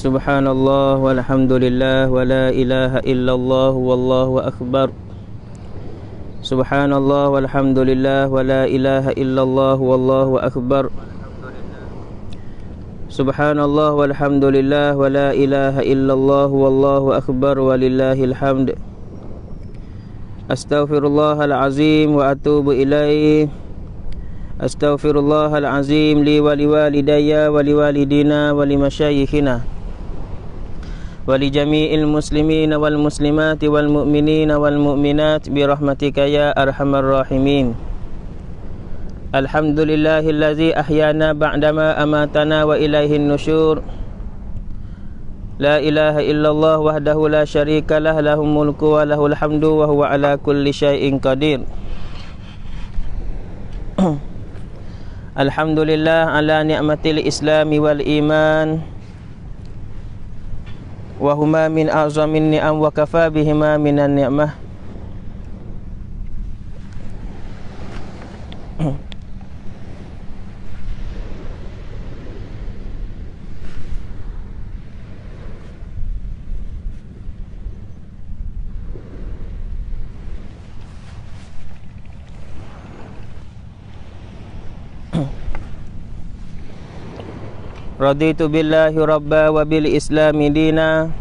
Subhanallah walhamdulillah wala ilaha illallah wallahu akbar Subhanallah walhamdulillah wala ilaha illallah wallahu akbar Subhanallah walhamdulillah wala ilaha illallah wallahu akbar walillahil hamd Astaghfirullah alazim wa atubu ilaihi Astaghfirullah alazim li wa li walidayya wa li walidina wa li mashayikhina ولجميع المسلمين والمسلمات والمؤمنين والمؤمنات برحمتك يا أرحم الراحمين الحمد لله الذي أحيانا بعدما أماتنا وإليه النشور لا إله إلا الله وحده لا شريك له له الملك وله الحمد وهو على كل شيء قدير الحمد لله على نعمة الإسلام والإيمان وهما من أعظم النعم وكفى بهما من النعمة raditu billahi rabba wa bil islami dina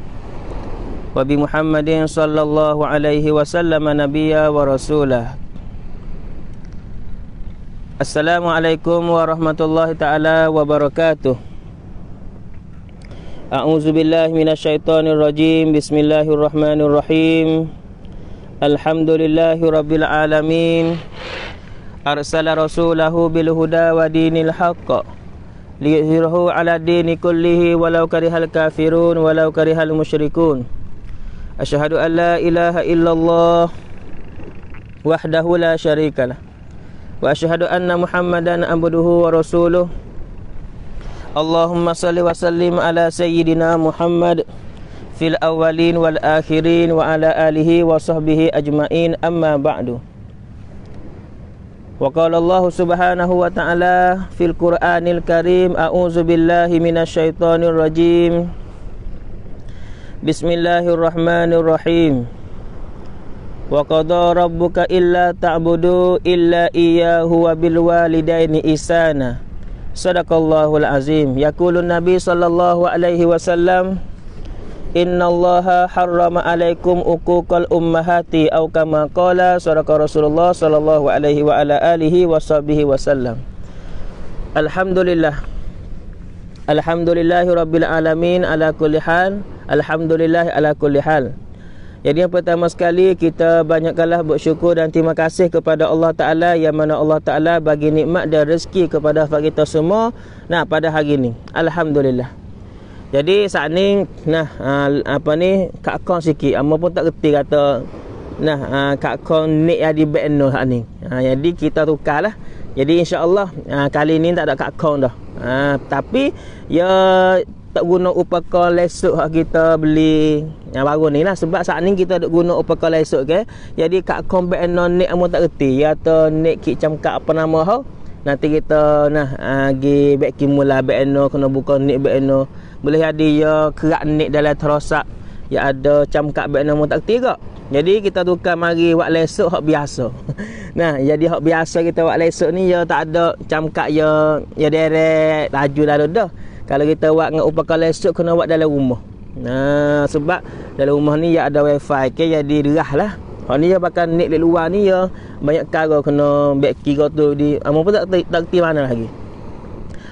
wa bi muhammadin sallallahu alaihi wasallam Nabiya wa rasulah Assalamualaikum warahmatullahi taala wabarakatuh. A'udzu billahi minasyaitonir rajim. Bismillahirrahmanirrahim. Alhamdulillahi rabbil alamin. Arsala rasulahu bil huda wadinil dinil haqq liyuzhirahu ala dini kullihi walau karihal kafirun walau karihal musyrikun asyhadu an la ilaha illallah wahdahu la syarikalah wa asyhadu anna muhammadan abduhu wa rasuluh Allahumma salli wa sallim ala sayyidina Muhammad fil awwalin wal akhirin wa ala alihi wa sahbihi ajmain amma ba'du وقال الله سبحانه وتعالى في القرآن الكريم أعوذ بالله من الشيطان الرجيم بسم الله الرحمن الرحيم وقضى ربك إلا تعبدوا إلا إياه وبالوالدين إحسانا صدق الله العظيم يقول النبي صلى الله عليه وسلم Inna allaha harrama alaikum ukuqal ummahati Au kama qala suraka Rasulullah sallallahu alaihi wa ala alihi wa sahbihi wa sallam Alhamdulillah Alhamdulillahi rabbil alamin ala kulli hal Alhamdulillah ala kulli hal jadi yang pertama sekali kita banyakkanlah bersyukur dan terima kasih kepada Allah Ta'ala Yang mana Allah Ta'ala bagi nikmat dan rezeki kepada kita semua Nah pada hari ini Alhamdulillah jadi saat ni nah uh, apa ni kak kong sikit. Amo ah, pun tak reti kata nah uh, kak kong ni ada no saat ni. Uh, jadi kita tukarlah. Jadi insya-Allah uh, kali ni tak ada kak kong dah. Uh, tapi ya tak guna upaka lesuk hak kita beli yang baru ni lah sebab saat ni kita duk guna upaka lesuk ke okay? jadi kak kong no ni amo tak reti ya to ni kik cam kak apa nama hau nanti kita nah uh, gi bek kimula no kena buka ni no boleh ada ya kerak nik dalam terosak yang ada cam kat bag nama tak tiga jadi kita tukar mari buat lesok hak biasa nah jadi hak biasa kita buat lesok ni ya tak ada cam kat ya ya derek laju lalu dah kalau kita buat dengan upaka lesok kena buat dalam rumah nah sebab dalam rumah ni ya ada wifi ke okay? jadi derah lah Ha ni ya bakal nik di luar ni ya banyak cara kena back kira tu di ah, apa pun tak tak mana lagi.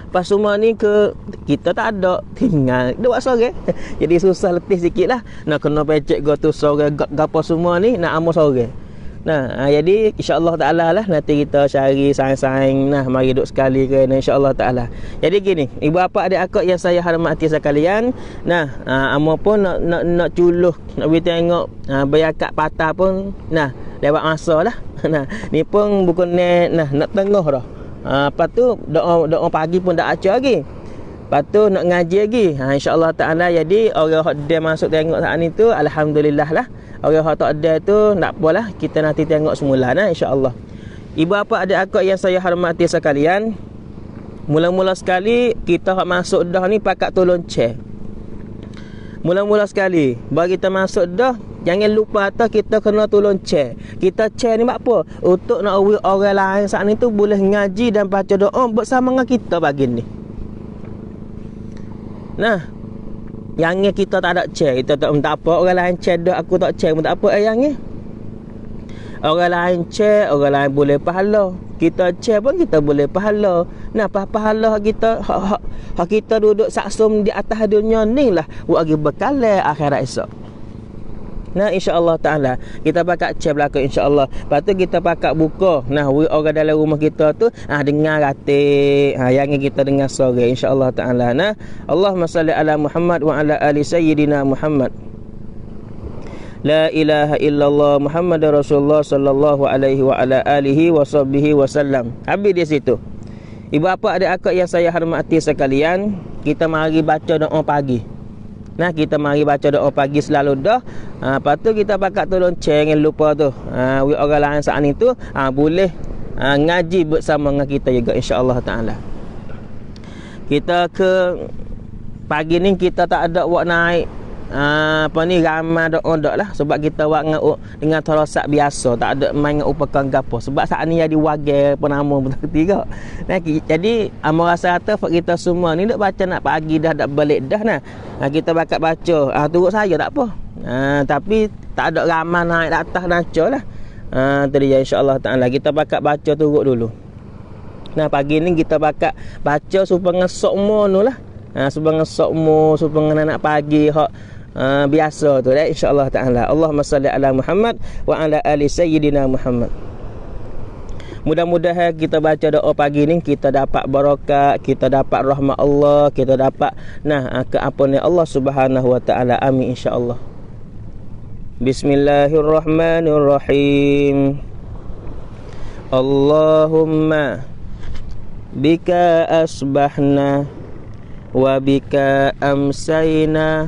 Lepas semua ni ke Kita tak ada Tinggal Dia buat sore eh. Jadi susah letih sikit lah Nak kena pecek gua tu sore Gapa semua ni Nak amur sore Nah, ha, jadi insya Allah ta'ala lah Nanti kita cari saing-saing Nah, mari duduk sekali ke nah, Allah ta'ala Jadi gini Ibu bapa adik akak yang saya hormati sekalian Nah, uh, ha, amur pun nak, nak, nak culuh Nak pergi tengok uh, ha, Berakat patah pun Nah, lewat masalah. Nah, ni pun bukan nak, nah, nak tengah dah Ha, lepas tu doa doa pagi pun dah acak lagi. Lepas tu nak ngaji lagi. Ha, InsyaAllah Ta'ala jadi orang yang dia masuk tengok saat ni tu Alhamdulillah lah. Orang yang tak ada tu tak apalah. Kita nanti tengok semula lah insyaAllah. Ibu apa ada akut yang saya hormati sekalian. Mula-mula sekali kita masuk dah ni pakat tolong cek. Mula-mula sekali Bagi kita masuk dah Jangan lupa tu kita kena tolong cek Kita cek ni buat apa? Untuk nak awi orang lain saat ni tu Boleh ngaji dan baca doa bersama dengan kita bagi ni Nah Yang ni kita tak ada cek Kita tak minta apa Orang lain cek doa aku tak cek Minta apa eh yang ni Orang lain cek Orang lain boleh pahala Kita cek pun kita boleh pahala Nah apa pahala kita ha, Kita duduk saksum di atas dunia ni lah Wagi bekala akhirat esok Nah insyaAllah ta'ala Kita pakat cek belakang insyaAllah Lepas tu kita pakat buka Nah orang dalam rumah kita tu ah Dengar ratik ah, Yang ni kita dengar sore insyaAllah ta'ala Nah Allahumma salli ala Muhammad wa ala ali sayyidina Muhammad la ilaha illallah Muhammad Rasulullah sallallahu alaihi wa ala alihi wa sahbihi wa sallam. Habis di situ. Ibu apa ada akak yang saya hormati sekalian, kita mari baca doa pagi. Nah kita mari baca doa pagi selalu dah. Ha, ah, apa tu kita pakat tolong jangan lupa tu. Ha we orang lain saat ni tu ha, boleh ha, ngaji bersama dengan kita juga insya-Allah taala. Kita ke pagi ni kita tak ada buat naik Ah, apa ni ramai dok dok lah sebab kita buat dengan dengan terosak biasa tak ada main dengan upakan gapo sebab saat ni yang diwage penama betul ketiga nah jadi amo rasa kata kita semua ni dok baca nak pagi dah dak balik dah nah nah kita bakat baca ah turut saya tak apa ah tapi tak ada ramai naik dak atas naca lah ah tadi ya insyaallah taala kita bakat baca turut dulu nah pagi ni kita bakat baca supaya ngesok mo nulah Ha, ah, sebab ngesok mu, supaya nak pagi hok uh, biasa tu eh? insyaallah taala Allahumma salli ala Muhammad wa ala ali sayyidina Muhammad Mudah-mudahan kita baca doa pagi ni kita dapat barakat, kita dapat rahmat Allah, kita dapat nah ah, keampunan Allah Subhanahu wa taala. Amin insya-Allah. Bismillahirrahmanirrahim. Allahumma bika asbahna wa bika amsayna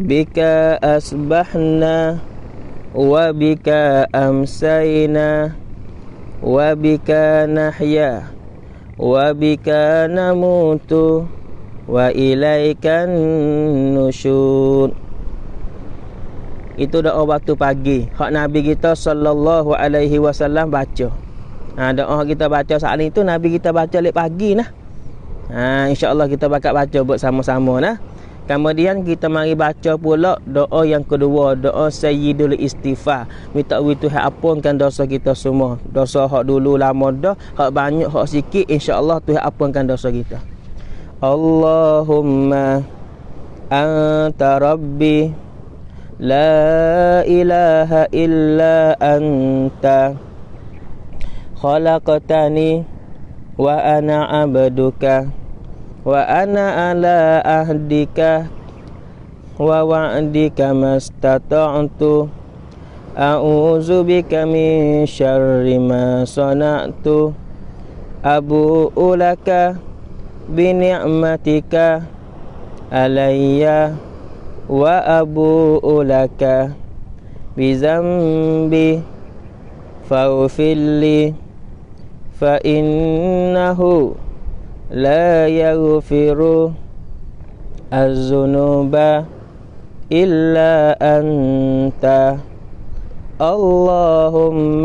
asbahna, أصبحنا وبك أمسينا وبك نحيا وبك wa ilaikan النشور Itu doa waktu pagi. Hak Nabi kita sallallahu alaihi wasallam baca. Ha, doa kita baca saat itu Nabi kita baca lepas pagi nah. Ha, insyaAllah kita bakal baca buat sama-sama nah. Kemudian kita mari baca pula doa yang kedua, doa Sayyidul Istighfar. Minta wi Tuhan ampunkan dosa kita semua. Dosa hak dulu lama dah, hak banyak, hak sikit insya-Allah Tuhan ampunkan dosa kita. Allahumma anta rabbi la ilaha illa anta khalaqtani wa ana abduka wa ana ala ahdika wa wa'dika mastata'tu a'udzu bika min syarri ma sana'tu abu ulaka bi ni'matika alayya wa abu ulaka bi zambi fa'fil fa innahu لا يغفر الذنوب إلا أنت اللهم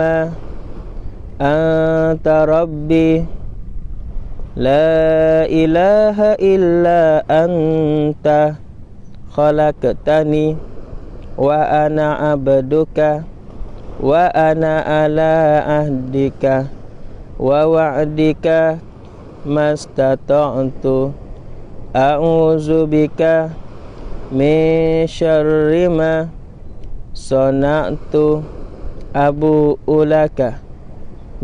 أنت ربي لا إله إلا أنت خلقتني وأنا عبدك وأنا على عهدك ووعدك Mas a'udzu bika min syarri ma sana'tu abu ulaka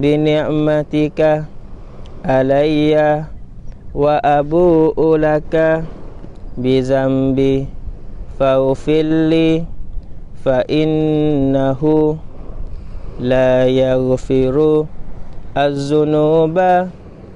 bi ni'matika alayya wa abu ulaka bi faufilli fa innahu la yaghfiru az-zunuba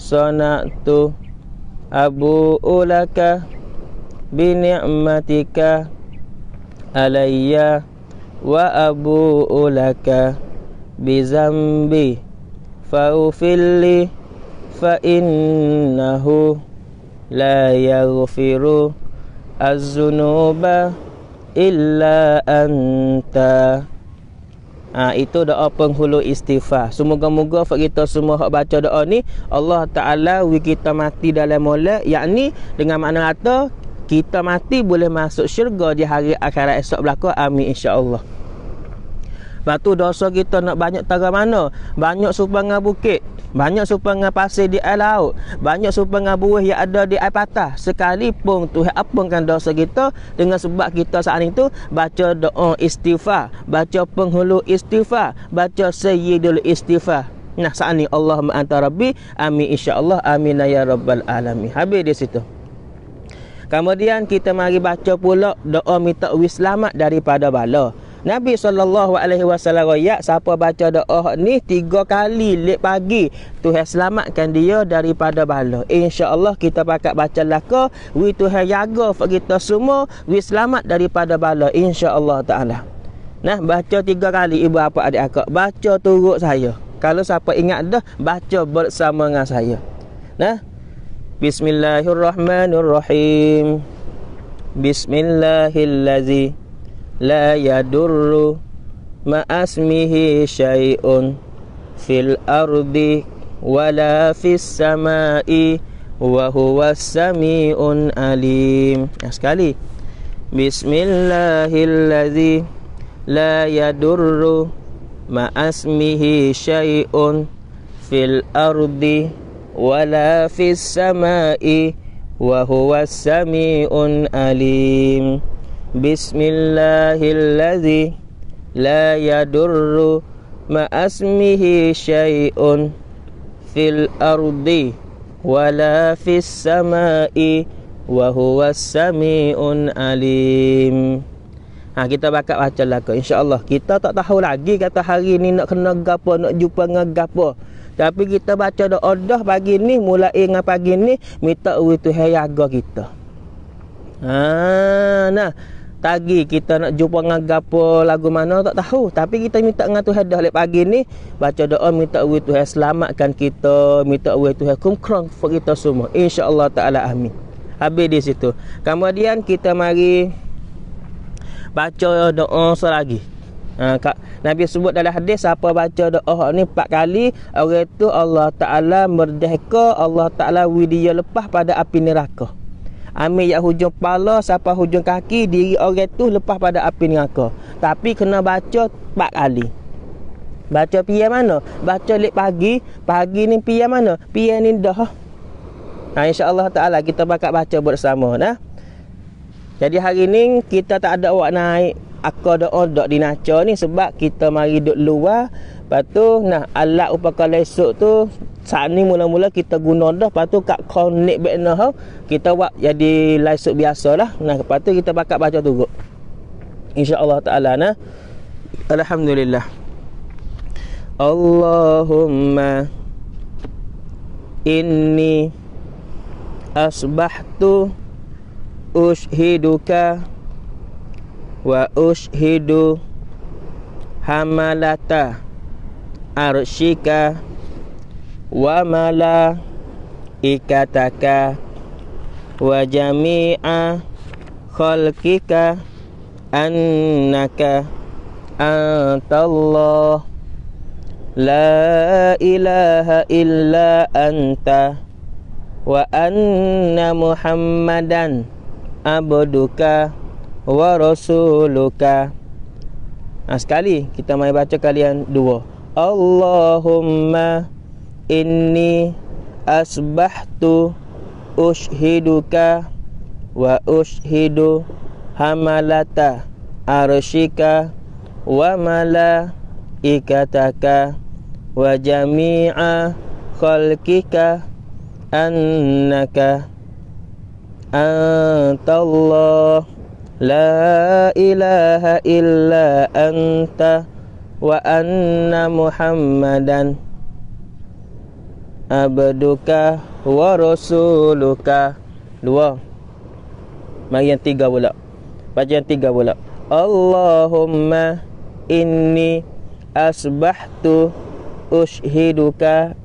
sanatu abu laka bi ni'matika alayya wa abu laka bi zambi fa'ufilli fa innahu la yaghfiru az-zunuba illa anta Ha, itu doa penghulu istighfar. Semoga-moga fak kita semua hak baca doa ni Allah Taala wi kita mati dalam molek yakni dengan makna kata kita mati boleh masuk syurga di hari akhirat esok belaka amin insya-Allah. Lepas tu dosa kita nak banyak tara mana? Banyak supaya dengan bukit. Banyak supaya dengan pasir di air laut. Banyak supaya dengan buih yang ada di air patah. Sekalipun tu apungkan dosa kita dengan sebab kita saat itu baca doa istighfar. Baca penghulu istighfar. Baca sayyidul istighfar. Nah saat ini Allah ma'anta rabbi. Amin insyaAllah. Amin lah ya rabbal alamin. Habis di situ. Kemudian kita mari baca pula doa minta wis daripada bala. Nabi saw. alaihi ya siapa baca doa ni tiga kali lep pagi Tuhan selamatkan dia daripada bala. Insya-Allah kita pakat baca laka wi Tuhan jaga kita semua wi selamat daripada bala insya-Allah taala. Nah baca tiga kali ibu apa adik akak baca turut saya. Kalau siapa ingat dah baca bersama dengan saya. Nah Bismillahirrahmanirrahim. Bismillahirrahmanirrahim. لا يدر ما اسمه شيء في الارض ولا في السماء وهو السميع العليم اسكالي بسم الله الذي لا يدر ما اسمه شيء في الارض ولا في السماء وهو السميع العليم Bismillahilladzi la yadurru ma'asmihi syai'un fil ardi wala fis sama'i wa huwa samiun alim. Ha, kita bakal baca lagu Allah Kita tak tahu lagi kata hari ni nak kena gapo nak jumpa dengan gapo. Tapi kita baca doa oh, dah pagi ni mulai dengan pagi ni minta Tuhan jaga kita. Ha nah tadi kita nak jumpa dengan gapo lagu mana tak tahu tapi kita minta dengan Tuhan dah lepas pagi ni baca doa minta we Tuhan selamatkan kita minta we Tuhan kumkrong for kita semua insyaallah taala amin habis di situ kemudian kita mari baca doa selagi Ha, Nabi sebut dalam hadis siapa baca doa ni 4 kali orang tu Allah Taala merdeka Allah Taala widia lepas pada api neraka. Ambil yang hujung kepala Sampai hujung kaki Diri orang tu Lepas pada api neraka Tapi kena baca Empat kali Baca pia mana? Baca lep pagi Pagi ni pia mana? Pia ni dah Nah insyaAllah ta'ala Kita bakal baca bersama nah. Jadi hari ni Kita tak ada awak naik Aku akar doa di dinaca ni sebab kita mari duduk luar lepas tu nah alat upaka lesok tu saat ni mula-mula kita guna dah lepas tu kat connect back nah kita buat jadi lesok biasalah nah lepas tu kita bakat baca tu kot insyaallah taala nah alhamdulillah Allahumma inni asbahtu ushiduka wa ushidu hamalata arshika wa mala ikataka wa jami'a khalqika annaka antallah la ilaha illa anta wa anna muhammadan abduka wa rasuluka nah, ha, sekali kita mai baca kalian dua Allahumma inni asbahtu ushiduka wa ushidu hamalata arshika wa mala ikataka wa jami'a khalkika annaka antallah La ilaha illa anta wa anna muhammadan Abduka wa rasuluka Dua Mari yang tiga pula Baca yang tiga pula Allahumma inni asbahtu ushiduka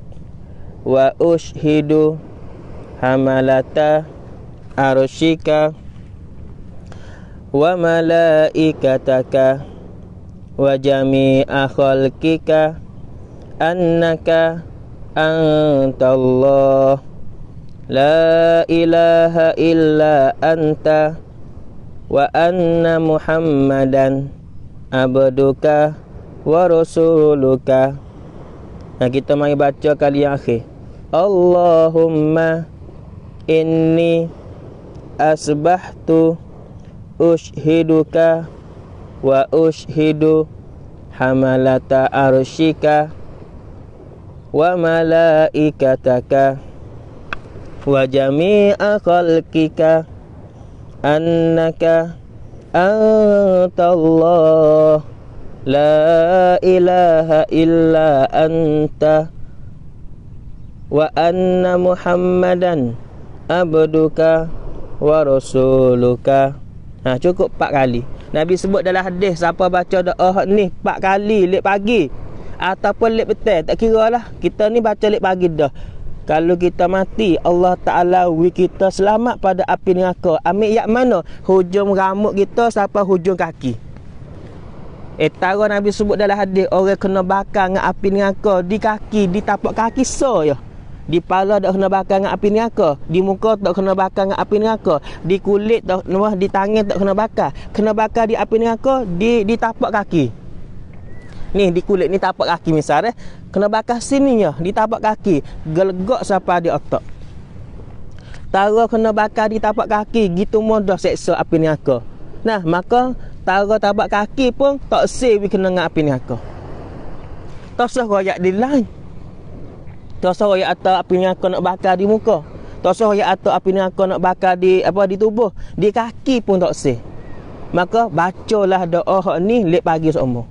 wa ushidu hamalata arushika Allahumma wa malaikataka wa jami'a khalqika annaka Allah, la ilaha illa anta wa anna muhammadan abduka wa rasuluka nah kita mari baca kali yang akhir Allahumma inni asbahtu ushiduka wa ushidu hamalata arshika wa malaikataka wa jami'a khalqika annaka antallah la ilaha illa anta wa anna muhammadan abduka wa rasuluka Ha, cukup 4 kali. Nabi sebut dalam hadis siapa baca doa ni 4 kali lep pagi ataupun lep petang tak kiralah. Kita ni baca lep pagi dah. Kalau kita mati Allah Taala wi kita selamat pada api neraka. Ambil yak mana? Hujung rambut kita siapa hujung kaki. Eh tara Nabi sebut dalam hadis orang kena bakar dengan api neraka di kaki, di tapak kaki so ya di kepala tak kena bakar dengan api neraka di muka tak kena bakar dengan api neraka di kulit tak kena di tangan tak kena bakar kena bakar di api neraka di di tapak kaki ni di kulit ni tapak kaki misalnya, eh kena bakar sini ya di tapak kaki gelegok siapa di otak tara kena bakar di tapak kaki gitu mudah seksa api neraka nah maka tara tapak kaki pun tak sih kena dengan api neraka tak sah royak di lain Tosoh sahaja atas api yang aku nak bakar di muka tak sahaja atas api yang aku nak bakar di apa di tubuh di kaki pun tak sah maka bacalah doa hak ni lek pagi seumur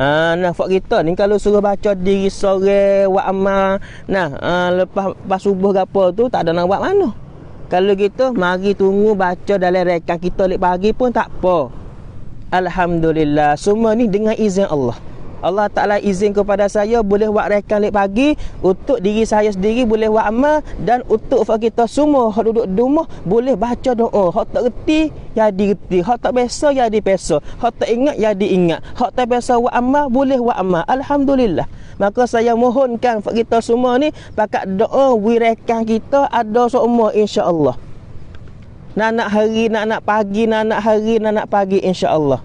Ha, nah, fak kita ni kalau suruh baca diri sore, buat amal, nah, ha, lepas, lepas subuh ke apa tu, tak ada nak buat mana. Kalau kita mari tunggu baca dalam rekan kita lepas pagi pun tak apa. Alhamdulillah, semua ni dengan izin Allah. Allah Ta'ala izin kepada saya boleh buat rekan lepas pagi untuk diri saya sendiri boleh buat amal dan untuk kita semua yang duduk di rumah boleh baca doa yang tak reti ya reti yang tak biasa ya biasa yang tak ingat ya ingat yang tak biasa buat amal boleh buat amal Alhamdulillah Maka saya mohonkan kita semua ni pakat doa wirakan kita ada semua insya-Allah. Nak nak hari, nak nak pagi, nak nak hari, nak nak pagi insya-Allah.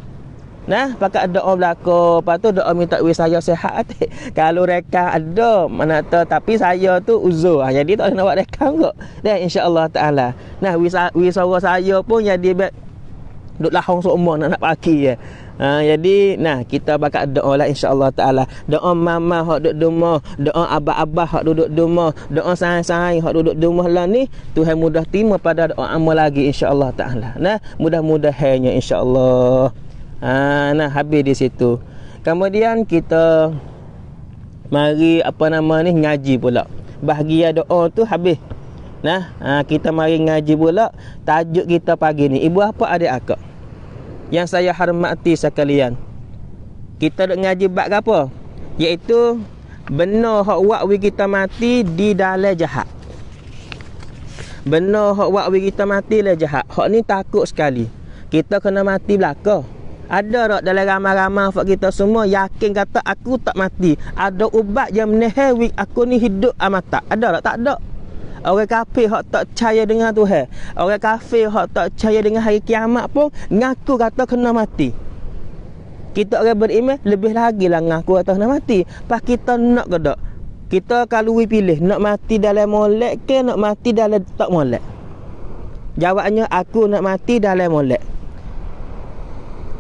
Nah, pakat doa belako, lepas tu doa minta wis saya sehat. Kalau rekam ada, mana tu tapi saya tu uzur. Ha, jadi tak nak buat rekam kok. Dah insya-Allah taala. Nah, wis wis suara saya pun yang dia be- duk lahong semua nak nak pagi ya. Ha, jadi nah kita bakal doa lah Allah taala. Doa mama hok duduk duma, doa abah-abah hok duduk duma, doa sayang-sayang hok duduk duma lah ni Tuhan mudah timo pada doa amal lagi insya Allah taala. Nah, mudah-mudahannya Allah ha, nah habis di situ kemudian kita mari apa nama ni ngaji pula bahagia doa tu habis nah ha, kita mari ngaji pula tajuk kita pagi ni ibu apa adik akak yang saya hormati sekalian kita nak ngaji bab apa iaitu benar hak wak kita mati di dalam jahat benar hak wak kita mati lah jahat hak ni takut sekali kita kena mati belakang ada tak dalam ramai-ramai fak kita semua yakin kata aku tak mati ada ubat yang menehewik aku ni hidup amat tak. ada tak tak ada Orang kafe hak tak percaya dengan Tuhan. Orang kafe hak tak percaya dengan hari kiamat pun ngaku kata kena mati. Kita orang beriman lebih lagi lah ngaku kata kena mati. Pas kita nak ke tak? Kita kalau we pilih nak mati dalam molek ke nak mati dalam tak molek? Jawabnya aku nak mati dalam molek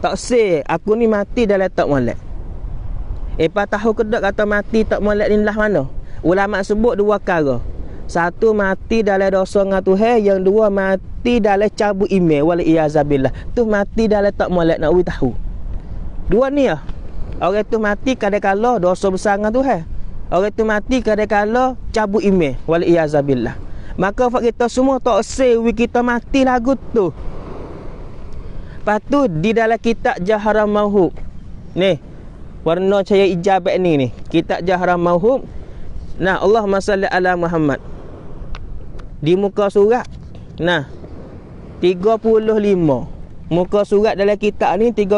tak sih aku ni mati dah dalam tak molek Epa tahu kedak kata mati tak molek ni lah mana ulama sebut dua kara satu mati dalam dosa dengan Tuhan yang dua mati dalam cabut iman wal iazabilah tu mati dalam tak molek nak tahu dua ni ah orang tu mati kadang-kala dosa besar dengan Tuhan orang tu mati kadang-kala cabut iman wal iazabilah maka kita semua tak sih kita mati lagu tu Lepas tu di dalam kitab jaharah Mauhub. Ni. Warna cahaya hijab ni ni. Kitab jaharah Mauhub. Nah, Allah salli ala Muhammad. Di muka surat. Nah. 35. Muka surat dalam kitab ni 35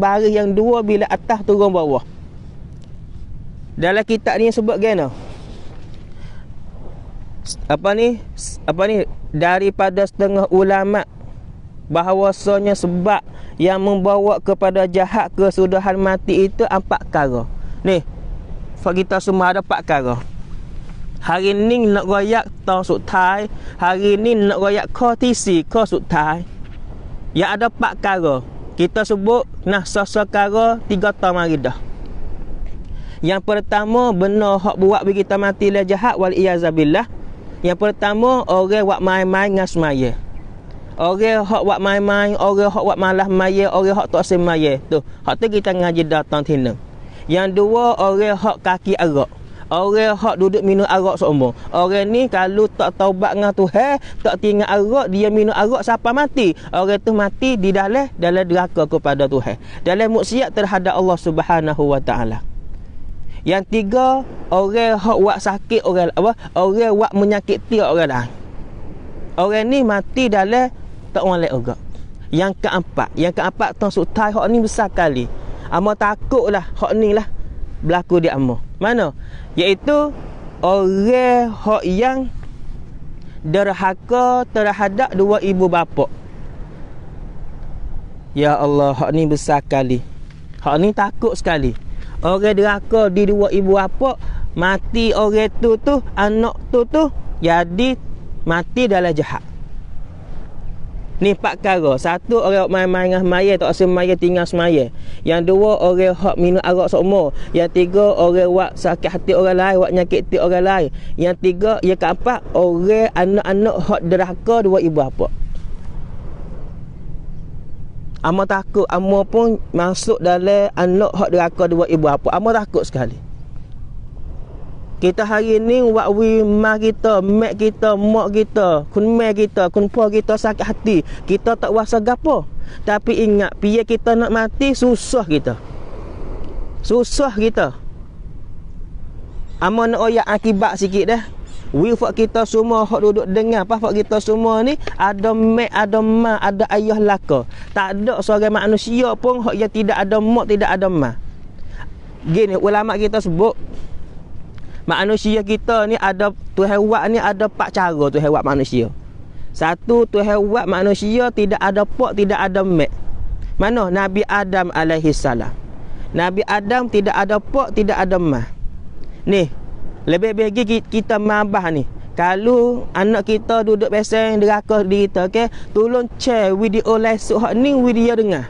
baris yang dua bila atas turun bawah. Dalam kitab ni sebut gana. Apa ni? Apa ni? Daripada setengah ulama' bahawasanya sebab yang membawa kepada jahat kesudahan mati itu empat perkara. Ni. Sebab kita semua ada empat perkara. Hari ni nak royak tahun sutai, hari ni nak royak ko tisi ko sutai. Ya ada empat perkara. Kita sebut nah sasa perkara tiga tahun mari dah. Yang pertama benar hak buat bagi kita mati le lah jahat wal iazabilah. Yang pertama orang buat main-main dengan semaya orang hok buat main-main orang hok buat malah maya orang hok tak semaya tu hak tu kita ngaji datang sini yang dua orang hok kaki arak orang hok duduk minum arak semua orang ni kalau tak taubat dengan Tuhan tak tinggal arak dia minum arak siapa mati orang tu mati di dalam dalam neraka kepada Tuhan dalam maksiat terhadap Allah Subhanahu wa taala yang tiga orang hok buat sakit orang apa orang buat menyakiti orang lain orang ni mati dalam tak orang lain juga yang keempat yang keempat tuan sultai hak ni besar kali amo takutlah hak ni lah berlaku di amo mana iaitu orang hak yang derhaka terhadap dua ibu bapa ya Allah hak ni besar kali hak ni takut sekali orang derhaka di dua ibu bapa mati orang tu tu anak tu tu jadi mati dalam jahat Ni empat kara. Satu orang hok main-main dengan semaya tak rasa semaya tinggal semaya. Yang dua orang hok minum arak semua. Yang tiga orang wak sakit hati orang lain, wak nyakit hati orang lain. Yang tiga, yang keempat orang anak-anak hok deraka dua ibu apa. Amo takut, amo pun masuk dalam anak hok deraka dua ibu apa. Amo takut sekali kita hari ni wak wi ma kita mak kita mak kita kun mak kita kun pa kita sakit hati kita tak rasa gapo tapi ingat pia kita nak mati susah kita susah kita ama nak oya akibat sikit dah wi fak kita semua hok duduk dengar apa fak kita semua ni ada mak ada ma ada ayah laka tak ada seorang manusia pun hok yang tidak ada mak tidak ada ma gini ulama kita sebut manusia kita ni ada Tuhan buat ni ada empat cara Tuhan buat manusia. Satu Tuhan buat manusia tidak ada pok tidak ada mek. Mana Nabi Adam alaihi salam. Nabi Adam tidak ada pok tidak ada ma. Ni lebih bagi kita mabah ni. Kalau anak kita duduk besen deraka di kita okey, tolong share video lesson hak ni video dengar.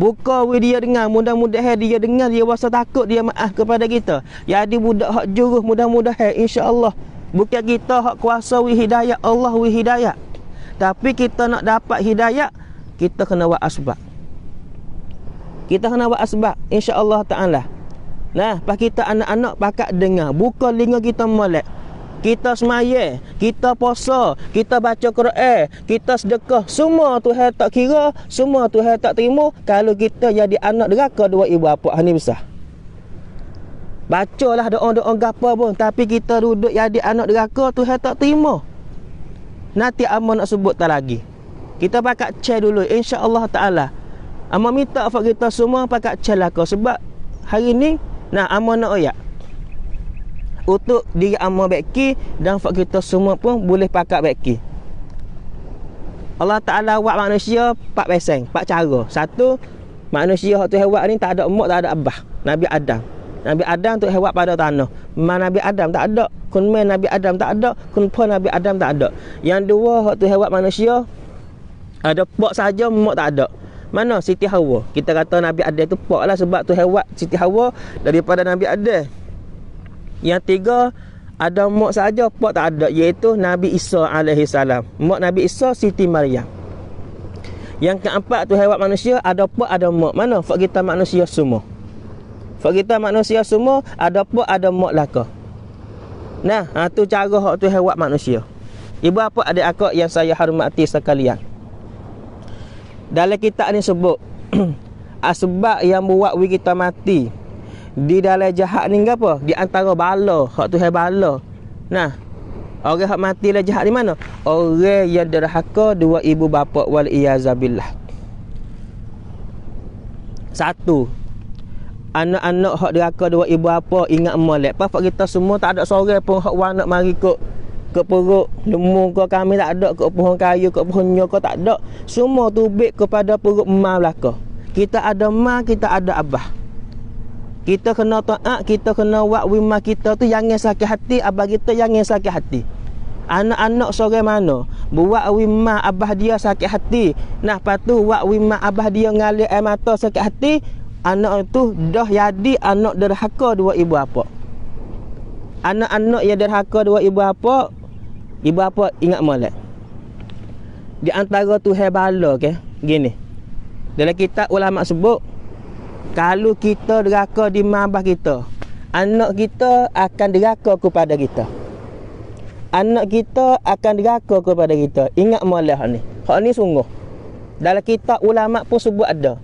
Buka weh dia dengar Mudah-mudahan dia dengar Dia rasa takut Dia maaf kepada kita Ya di budak hak juruh Mudah-mudahan Allah Bukan kita hak kuasa weh hidayah Allah weh hidayah Tapi kita nak dapat hidayah Kita kena buat asbab Kita kena buat asbab Allah ta'ala Nah, pak kita anak-anak pakak dengar Buka linga kita molek kita semaya, kita puasa, kita baca Quran, kita sedekah, semua Tuhan tak kira, semua Tuhan tak terima kalau kita jadi anak neraka dua ibu apa ah, ni besar. Bacalah doa-doa gapo pun tapi kita duduk jadi anak neraka Tuhan tak terima. Nanti amon nak sebut tak lagi. Kita pakak cek dulu insya-Allah taala. Amon minta fak kita semua pakak cek lah sebab hari ni nah amon nak oyak untuk diri amal beki dan kita semua pun boleh pakai beki Allah Ta'ala buat manusia empat peseng, empat cara satu manusia waktu hewat ni tak ada umat, tak ada abah Nabi Adam Nabi Adam untuk hewat pada tanah Ma Nabi Adam tak ada kun men Nabi Adam tak ada kun pun Nabi Adam tak ada yang dua waktu hewat manusia ada pok saja mak tak ada mana Siti Hawa kita kata Nabi Adam tu pok lah sebab tu hewat Siti Hawa daripada Nabi Adam yang tiga ada mak saja pak tak ada iaitu Nabi Isa alaihi salam. Mak Nabi Isa Siti Maryam. Yang keempat tu hewan manusia ada pak ada mak. Mana fak kita manusia semua? Fak kita manusia semua ada pak ada mak laka. Nah, ha, tu cara hak tu hewan manusia. Ibu apa ada akak yang saya hormati sekalian. Dalam kitab ni sebut asbab yang buat kita mati di dalam jahat ni apa? Di antara bala, hak tu hai bala. Nah. Orang hak mati lah jahat di mana? Orang yang derhaka dua ibu bapa wal iazabilah. Satu. Anak-anak hak derhaka dua ibu bapa ingat molek. Apa kita semua tak ada seorang pun hak wanak mari kok ke perut lemu ke kami tak ada ke pohon kayu ke pohon nyok tak ada semua tubik kepada perut emak belaka kita ada emak kita ada abah kita kena taat, kita kena buat wimah kita tu jangan sakit hati abah kita jangan sakit hati. Anak-anak seorang mana buat wimah abah dia sakit hati. Nah, patuh buat wimah abah dia ngali air mata sakit hati, anak itu dah jadi anak derhaka dua ibu apa. Anak-anak yang derhaka dua ibu apa? Ibu apa ingat molek. Di antara tu hebala ke? Okay? Gini. Dalam kitab ulama sebut kalau kita deraka di mabah kita Anak kita akan deraka kepada kita Anak kita akan deraka kepada kita Ingat malah ni Hak ni sungguh Dalam kita ulama pun sebut ada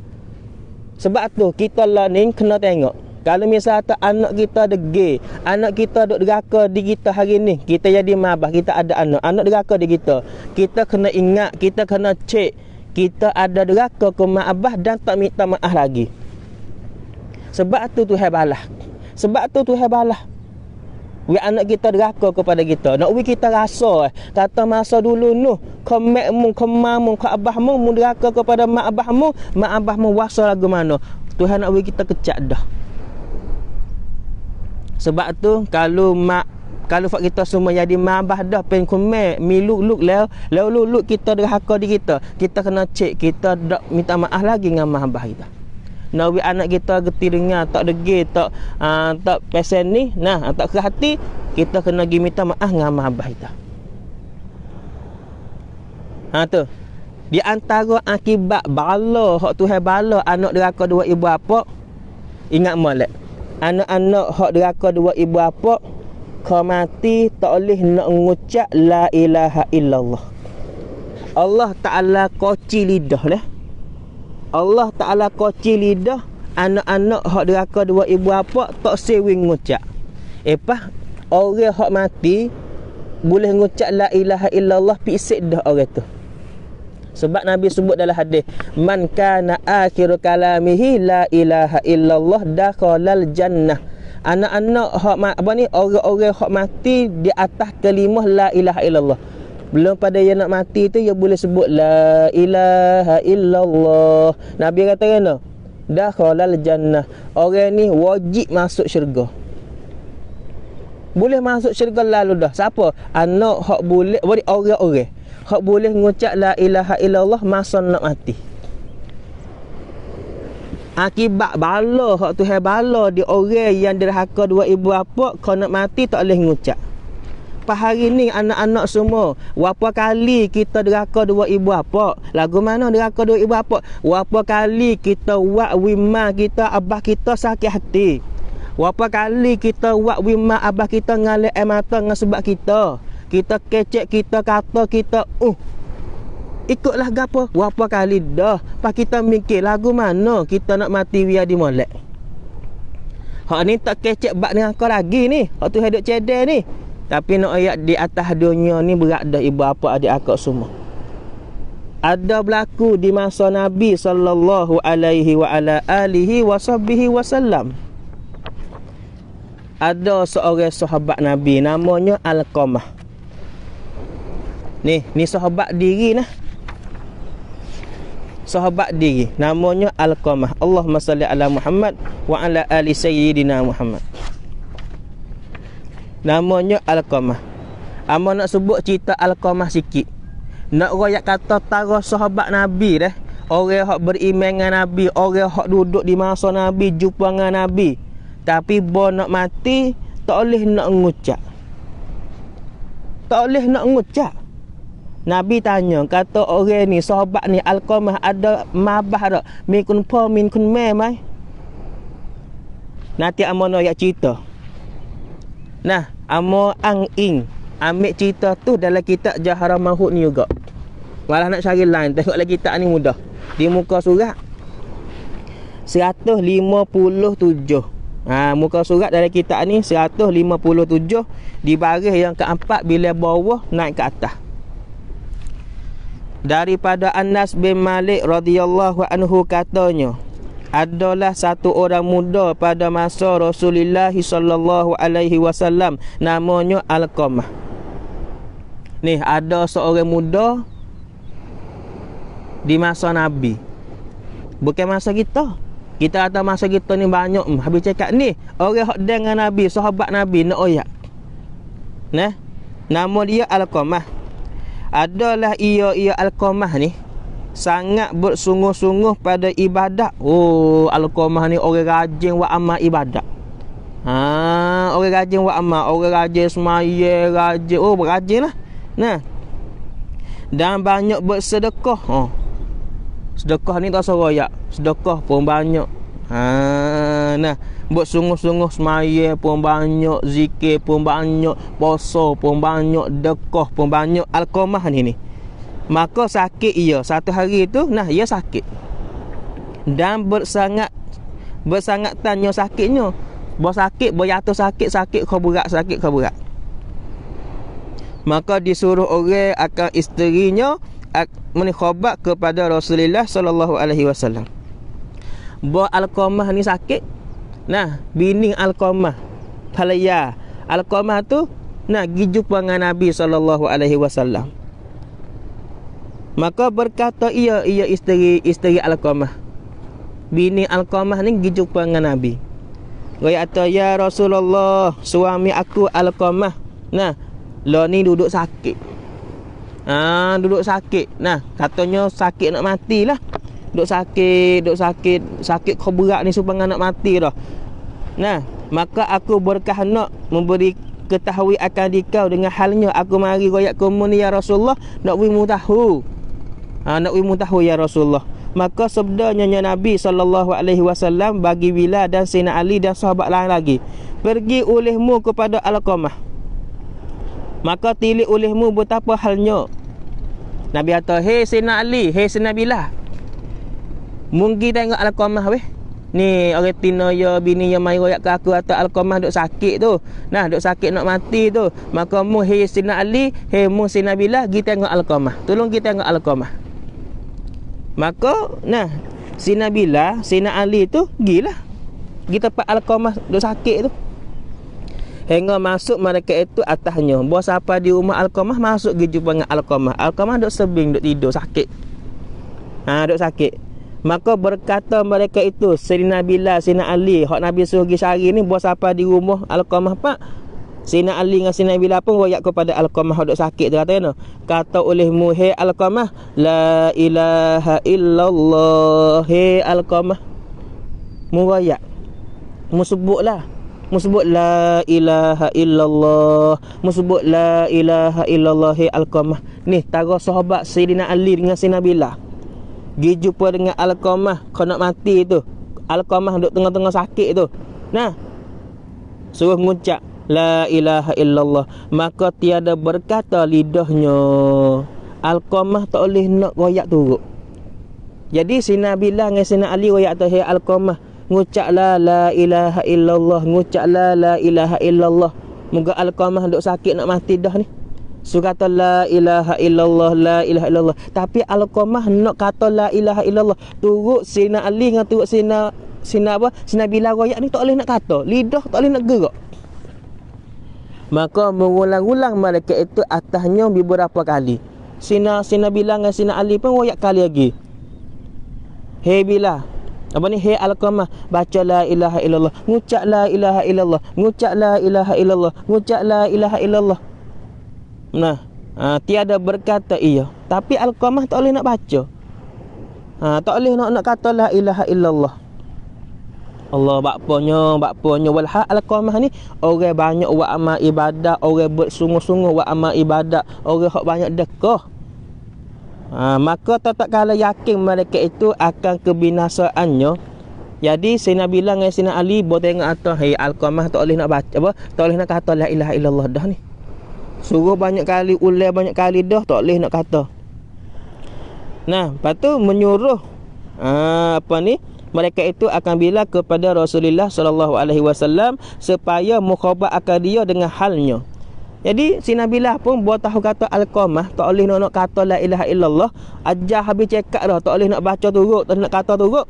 Sebab tu kita lah ni kena tengok Kalau misalnya anak kita degi Anak kita duduk deraka di kita hari ni Kita jadi mabah Kita ada anak Anak deraka di kita Kita kena ingat Kita kena cek kita ada deraka ke mak dan tak minta maaf lagi. Sebab tu Tuhan balah. Sebab tu Tuhan balah. Wei anak kita deraka kepada kita. Nak wei kita rasa eh. Kata masa dulu nu, kemek mu, kemam mu, ke abah mu, mu deraka kepada mak abah mu, mak abah mu wasa lagu mana. Tuhan nak wei kita kecak dah. Sebab tu kalau mak kalau fak kita semua jadi mabah dah pen kemek, miluk luk lew, lew luk luk kita deraka di kita. Kita kena cek kita dak minta maaf lagi dengan mak abah kita nawi anak kita geti dengar tak degi tak uh, tak pesen ni nah ah, tak ke hati kita kena gi minta maaf dengan mak abah kita ha tu di antara akibat bala hak Tuhan bala anak deraka dua ibu apa ingat molek anak-anak hak deraka dua ibu apa kau mati tak boleh nak ngucap la ilaha illallah Allah Ta'ala koci lidah leh. le. Allah Ta'ala koci lidah anak-anak hak deraka dua ibu apa tak sewing ngucap. Epah orang hak mati boleh ngucap la ilaha illallah pisik dah orang tu. Sebab Nabi sebut dalam hadis, man kana akhiru kalamihi la ilaha illallah dakhalal jannah. Anak-anak hak apa ni orang-orang hak mati di atas kelimah la ilaha illallah. Belum pada yang nak mati tu dia boleh sebut la ilaha illallah. Nabi kata kena dakhalal jannah. Orang ni wajib masuk syurga. Boleh masuk syurga lalu dah. Siapa? Anak hak boleh bagi orang-orang. Hak boleh mengucap la ilaha illallah masa nak mati. Akibat bala hak tu hai bala di orang yang derhaka dua ibu bapa kau nak mati tak boleh mengucap lepas hari ni anak-anak semua berapa kali kita deraka dua ibu apa lagu mana deraka dua ibu apa berapa kali kita buat wima kita abah kita sakit hati berapa kali kita buat wima abah kita ngalik air mata dengan sebab kita kita kecek kita kata kita uh ikutlah gapo berapa kali dah pas kita mikir lagu mana kita nak mati via di molek Hak ni tak kecek bak dengan kau lagi ni. Hak tu hidup cedek ni. Tapi nak ayat di atas dunia ni berat dah ibu apa adik akak semua. Ada berlaku di masa Nabi sallallahu alaihi wa ala alihi wa wasallam. Ada seorang sahabat Nabi namanya Al-Qamah. Ni, ni sahabat diri nah. Sahabat diri namanya Al-Qamah. Allahumma salli ala Muhammad wa ala ali sayyidina Muhammad. Namanya Al-Qamah Amal nak sebut cerita Al-Qamah sikit Nak rakyat kata Tara sahabat Nabi dah Orang yang beriman dengan Nabi Orang yang duduk di masa Nabi Jumpa dengan Nabi Tapi bor nak mati Tak boleh nak ngucak. Tak boleh nak ngucak. Nabi tanya Kata orang ni Sahabat ni Al-Qamah ada mabah tak Min kun pa min me mai Nanti amal nak cerita Nah Amo Ang Ing ambil cerita tu dalam kitab Jahara Mahud ni juga malah nak cari tengok tengoklah kitab ni mudah di muka surat 157 ha, muka surat dalam kitab ni 157 di baris yang keempat bila bawah naik ke atas daripada Anas bin Malik radhiyallahu anhu katanya adalah satu orang muda pada masa Rasulullah sallallahu alaihi wasallam namanya Alqamah. Ni ada seorang muda di masa Nabi. Bukan masa kita. Kita kata masa kita ni banyak habis cakap ni orang hak dengan Nabi, sahabat Nabi nak oyak. Nah. Nama dia Alqamah. Adalah ia ia Alqamah ni sangat bersungguh-sungguh pada ibadat. Oh, Al-Qamah ni orang rajin buat amal ibadat. Ha, orang rajin buat amal, orang rajin semaya, rajin. Oh, berajinlah. Nah. Dan banyak bersedekah. Ha. Oh. Sedekah ni tak seroyak. Sedekah pun banyak. Ha, nah. Buat sungguh-sungguh semaya pun banyak, zikir pun banyak, puasa pun banyak, dekah pun banyak. Al-Qamah ni ni. Maka sakit ia Satu hari itu Nah ia sakit Dan bersangat Bersangat tanya sakitnya Bo sakit Bo jatuh sakit Sakit kau berat Sakit kau berat Maka disuruh oleh akan isterinya ak, menikhobat kepada Rasulullah Sallallahu Alaihi Wasallam. Buat Al-Qamah ni sakit Nah, bini Al-Qamah Halaya Al-Qamah tu Nah, pergi Nabi Sallallahu Alaihi Wasallam. Maka berkata ia ia isteri isteri al Bini Al-Qamah ni pergi jumpa dengan Nabi. Gaya kata ya Rasulullah, suami aku al Nah, lo ni duduk sakit. Ah, duduk sakit. Nah, katanya sakit nak matilah. Duduk sakit, duduk sakit, sakit kau berat ni supaya nak mati dah. Nah, maka aku berkah nak memberi ketahui akan dikau dengan halnya aku mari royak kamu ni ya Rasulullah nak wimu tahu uh, nak ilmu tahu ya Rasulullah maka sebenarnya nya Nabi sallallahu alaihi wasallam bagi Bila dan Sina Ali dan sahabat lain lagi pergi olehmu kepada al maka tilik olehmu betapa halnya Nabi kata hey Sina Ali hey Sina Bila mungkin tengok al weh ni orang tina ya bini ya mai royak ke aku atau al dok sakit tu nah dok sakit nak mati tu maka mu hey Sina Ali hey mu Sina Bila pergi tengok al tolong pergi tengok al Maka nah Sina Bila, Sina Ali tu gilah. Gi tempat Al-Qamah duk sakit tu. Hingga masuk mereka itu atasnya. Bos siapa di rumah Al-Qamah masuk gi jumpa dengan Al-Qamah. Al-Qamah duk sebing dok tidur sakit. Ha dok sakit. Maka berkata mereka itu Sina Bila, Sina Ali, hak Nabi suruh gi cari ni bos siapa di rumah Al-Qamah pak Sina Ali dengan Sina Bila pun royak kepada Al-Qamah duduk sakit tu kata kena. Kata oleh mu hey Al-Qamah la ilaha illallah hey Al-Qamah. Mu royak. Mu sebutlah. Mu sebut la ilaha illallah. Mu sebut la ilaha illallah hey Al-Qamah. Ni tara sahabat Sayyidina Ali dengan Sina Bila. Gi jumpa dengan Al-Qamah kena mati tu. Al-Qamah duduk tengah-tengah sakit tu. Nah. Suruh mengucap La ilaha illallah Maka tiada berkata lidahnya Al-Qamah tak boleh nak royak turut Jadi si Nabi lah dengan si Ali royak tu Al-Qamah Ngucaklah la ilaha illallah Ngucaklah la ilaha illallah Moga Al-Qamah duk sakit nak mati dah ni So la ilaha illallah La ilaha illallah Tapi Al-Qamah nak kata la ilaha illallah Turut Sina Ali dengan turut Sina Sina apa? Sina Bila Royak ni tak boleh nak kata Lidah tak boleh nak gerak Maka mengulang-ulang malaikat itu atasnya beberapa kali. Sina Sina bilang dengan Sina Ali pun banyak kali lagi. Hei bila apa ni? Hei Al-Qamah Baca la ilaha illallah Ngucak la ilaha illallah Ngucak la ilaha illallah Ngucak la ilaha illallah Nah ha, Tiada berkata iya Tapi Al-Qamah tak boleh nak baca ha, Tak boleh nak, nak kata la ilaha illallah Allah bakpanya bakpanya walha alqamah ni orang banyak buat amal ibadah orang bersungguh-sungguh buat amal ibadah orang hok banyak dekah ha, maka tetap kala yakin mereka itu akan kebinasaannya jadi Sayyidina Bilal dengan Sayyidina Ali buat tengok atau hey, Al-Qamah tak boleh nak baca apa? Tak boleh nak kata La ilaha illallah dah ni Suruh banyak kali ulang banyak kali dah Tak boleh nak kata Nah, patu menyuruh uh, Apa ni mereka itu akan bila kepada Rasulullah sallallahu alaihi wasallam supaya mukhabar akan dia dengan halnya. Jadi si Nabilah pun buat tahu kata Al-Qamah Tak boleh nak, kata la ilaha illallah Ajar habis cekak dah Tak boleh nak baca turut Tak nak kata turut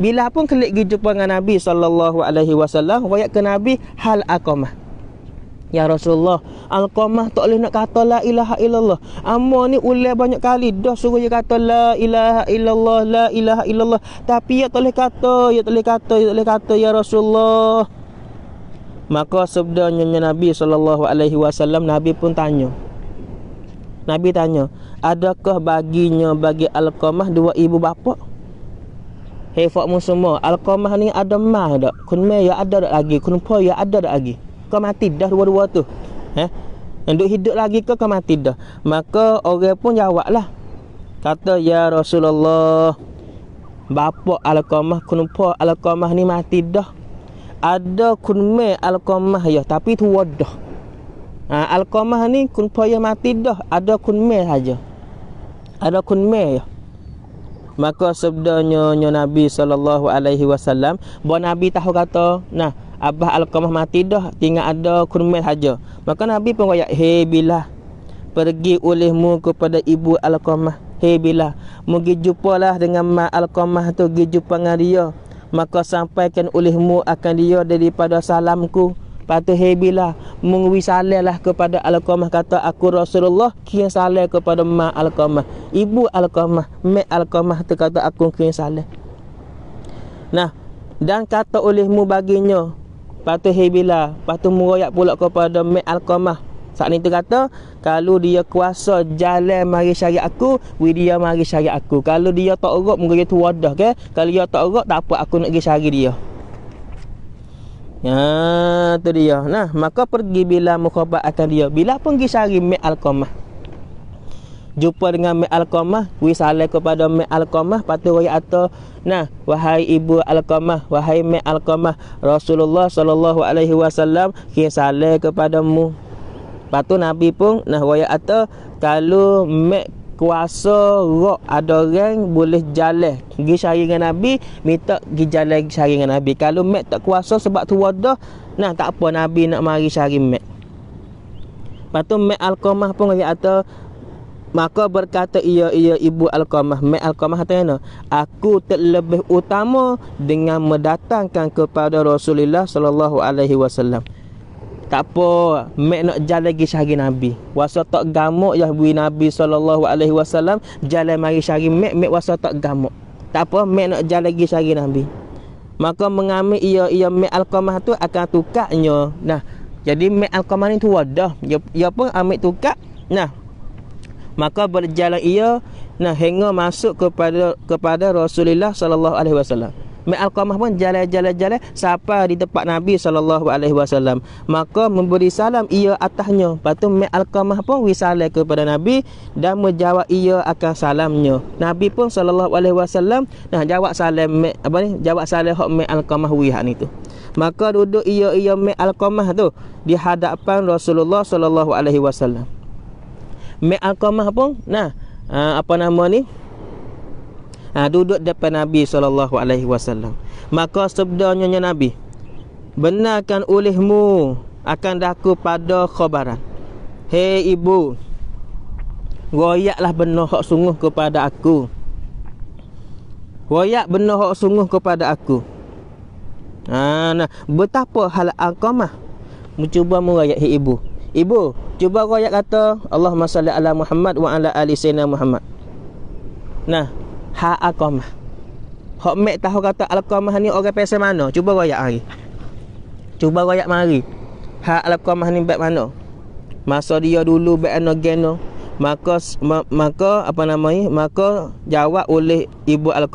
Bilah pun kelik pergi jumpa dengan Nabi SAW Wayak ke Nabi Hal Al-Qamah Ya Rasulullah Al-Qamah tak boleh nak kata La ilaha illallah Amma ni ulai banyak kali Dah suruh dia kata La ilaha illallah La ilaha illallah Tapi ya tak boleh kata Ya tak boleh kata Ya tak boleh kata Ya Rasulullah Maka sebenarnya Nabi SAW Nabi pun tanya Nabi tanya Adakah baginya bagi Al-Qamah Dua ibu bapa? Hei fakmu semua Al-Qamah ni ada mah tak? Kun meh ya ada tak lagi Kun po ya ada tak lagi? Ke mati dah dua-dua tu. Eh? Duduk hidup lagi ke kau mati dah. Maka orang pun jawablah. Kata, Ya Rasulullah, bapak Al-Qamah, kenapa Al-Qamah ni mati dah? Ada kunme Al-Qamah ya, tapi tua dah. Ha, Al-Qamah ni kenapa ya mati dah? Ada kunme saja. Ada kunme ya. Maka sebenarnya Nabi saw. alaihi Nabi tahu kata, nah, Abah Al-Qamah mati dah Tinggal ada kurmil saja Maka Nabi pun kaya Hei bila Pergi olehmu kepada ibu Al-Qamah Hei bila Mungkin jumpalah dengan ma Al-Qamah tu Mungkin jumpa dengan dia Maka sampaikan olehmu akan dia Daripada salamku Patu hei bila Mungwi salilah kepada Al-Qamah Kata aku Rasulullah Kian salil kepada ma Al-Qamah Ibu Al-Qamah Mak Al-Qamah tu kata aku kian salil Nah dan kata olehmu baginya patuh hibila patuh meroyak pula kepada mak alqamah saat itu kata kalau dia kuasa jalan mari syariat aku wi dia mari syariat aku kalau dia tak erok mengeri tu wadah ke kalau dia tak erok tak apa aku nak pergi syari dia Ya tu dia. Nah, maka pergi bila mukhabat akan dia. Bila pun pergi syari Mek Al-Qamah jumpa dengan Mek Al-Qamah Wih salai kepada Mek Al-Qamah Lepas tu royak Nah, wahai ibu Al-Qamah Wahai Mek Al-Qamah Rasulullah SAW Kini salai kepada mu. tu Nabi pun Nah, royak atas Kalau Mek kuasa rok ada orang boleh jalan pergi cari dengan Nabi minta pergi jalan cari dengan Nabi kalau Mek tak kuasa sebab tu wadah nah tak apa Nabi nak mari cari Mek lepas tu Mek Al-Qamah pun kata Maka berkata ia ia ibu Al-Qamah Mek Al-Qamah kata kena Aku terlebih utama Dengan mendatangkan kepada Rasulullah Sallallahu alaihi wasallam Tak apa Mek nak jalan lagi syahri Nabi Wasa tak gamuk ya bui Nabi Sallallahu alaihi wasallam Jalan mari syahri Mek Mek wasa tak gamuk Tak apa Mek nak jalan lagi syahri Nabi Maka mengambil ia ia Mek Al-Qamah tu Akan tukarnya Nah Jadi Mek Al-Qamah ni tu wadah Ya, ya pun ambil tukak? Nah maka berjalan ia nah hingga masuk kepada kepada Rasulullah sallallahu alaihi wasallam Mi Alkamah pun jalan-jalan jalan Siapa di tempat Nabi sallallahu alaihi wasallam. Maka memberi salam ia atasnya. Batu Mi Alkamah pun wisale kepada Nabi dan menjawab ia akan salamnya. Nabi pun sallallahu alaihi wasallam nah jawab salam apa ni? Jawab salam hok Mi Alqamah wi hak Maka duduk ia ia Mi Alkamah tu di hadapan Rasulullah sallallahu alaihi wasallam. Mek Al-Qamah pun nah uh, apa nama ni uh, duduk depan Nabi saw. alaihi wasallam maka Nabi benarkan olehmu akan daku pada khabaran hei ibu goyaklah benar hak sungguh kepada aku Goyak benar hak sungguh kepada aku ha, nah betapa hal aqamah mencuba merayak hei ibu Ibu, cuba kau ayat kata Allahumma salli ala Muhammad wa ala ali sayyidina Muhammad. Nah, ha aqamah. Hak mek tahu kata al-qamah ni orang pesan mana? Cuba kau ayat hari. Cuba kau ayat mari. Ha al-qamah ni baik mana? Masa dia dulu baik ana geno, maka ma, maka apa namanya, Maka jawab oleh ibu al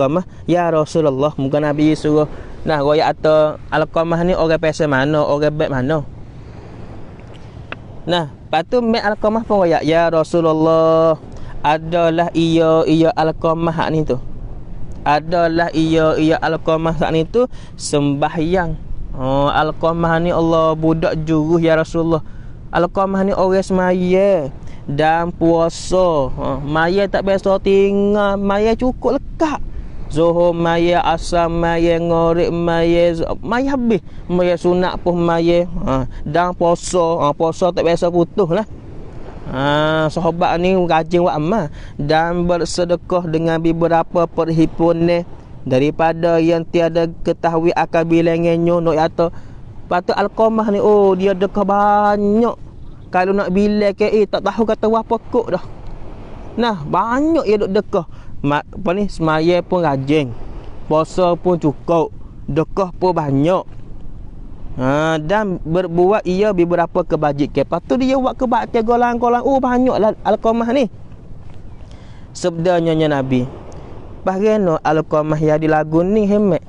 "Ya Rasulullah, muka Nabi suruh." Nah, kau ayat atau al-qamah ni orang pesan mana? Orang baik mana? Nah, patu mai alqamah pun royak ya Rasulullah. Adalah ia ia alqamah hak ni tu. Adalah ia ia alqamah hak ni tu sembahyang. Oh, alqamah ni Allah budak juruh ya Rasulullah. al Alqamah ni orang semaya dan puasa. Oh, maya tak biasa tinggal, maya cukup lekat. Zuhur maya Asam maya Ngorik maya Maya habis Maya sunak pun maya ha. Dan poso ha. Poso tak biasa putuh lah ha. Sahabat ni rajin buat amal Dan bersedekah dengan beberapa perhimpunan Daripada yang tiada ketahui akan bilangannya Nak atau Patut Al-Qamah ni Oh dia dekah banyak Kalau nak bilang ke eh, Tak tahu kata wah pokok dah Nah banyak dia duk dekah apa ni semaya pun rajin puasa pun cukup dekah pun banyak ha, dan berbuat ia beberapa kebajikan lepas tu dia buat kebajikan golang-golang oh banyaklah alqamah ni sebenarnya nabi bahreno alqamah yang di lagu ni hemek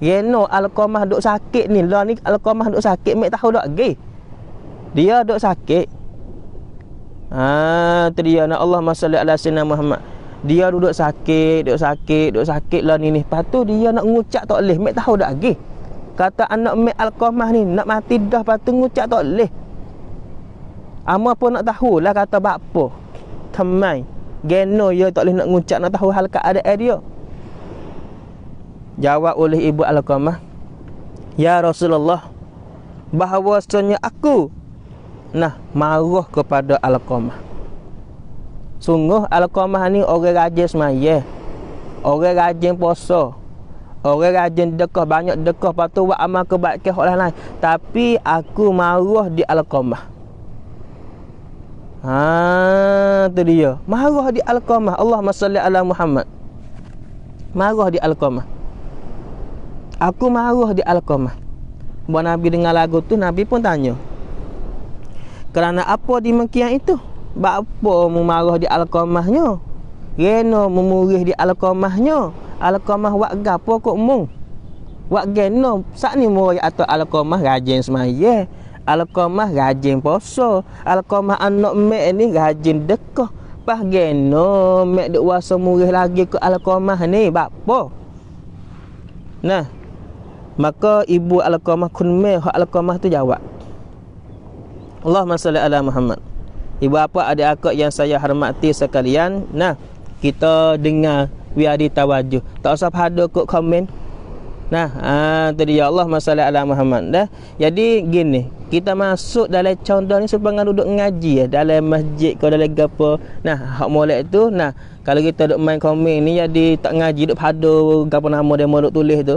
Reno alqamah dok sakit ni lah ni alqamah dok sakit mek tahu dak ge dia dok sakit ah ha, teriak nak Allah masya Allah Sayyidina Muhammad dia duduk sakit, duduk sakit, duduk sakit lah ni ni. Lepas tu dia nak ngucap tak boleh. Mek tahu dah lagi. Kata anak Mek Al-Qamah ni nak mati dah. Lepas tu ngucap tak boleh. Amal pun nak tahu lah kata bapa. Temai. Geno ya tak boleh nak ngucap nak tahu hal keadaan dia. Jawab oleh Ibu Al-Qamah. Ya Rasulullah. Bahawasanya aku. Nah marah kepada Al-Qamah. Sungguh Al-Qamah ni orang rajin semaya Orang rajin puasa Orang rajin dekah banyak dekah Lepas tu buat amal kebaikan orang lain Tapi aku marah di Al-Qamah Ha, tu dia. Marah di Al-Qamah. Allah masalli ala Muhammad. Marah di Al-Qamah. Aku marah di Al-Qamah. Buat Nabi dengar lagu tu, Nabi pun tanya. Kerana apa di Mekiah itu? Bak apa mu di Al-Qamahnya? Reno memurih di Al-Qamahnya? Al-Qamah wak gapo kok mu? Wak geno sak ni mu atau Al-Qamah rajin semaya. Al-Qamah rajin poso. Al-Qamah anak mek ni rajin dekoh. Pah geno mek dek waso murih lagi ke Al-Qamah ni bak Nah, maka ibu Al-Qamah kun mek Al-Qamah tu jawab. Allahumma salli ala Muhammad. Ibu bapa ada akak yang saya hormati sekalian. Nah, kita dengar we are tawajuh. Tak usah pada kok komen. Nah, aa, ha, tadi ya Allah masalah ala Muhammad dah. Jadi gini, kita masuk dalam contoh ni sepanjang duduk ngaji ya dalam masjid ke dalam gapo. Nah, hak molek tu nah kalau kita duduk main komen ni jadi tak ngaji duduk pada gapo nama dia mau tulis tu.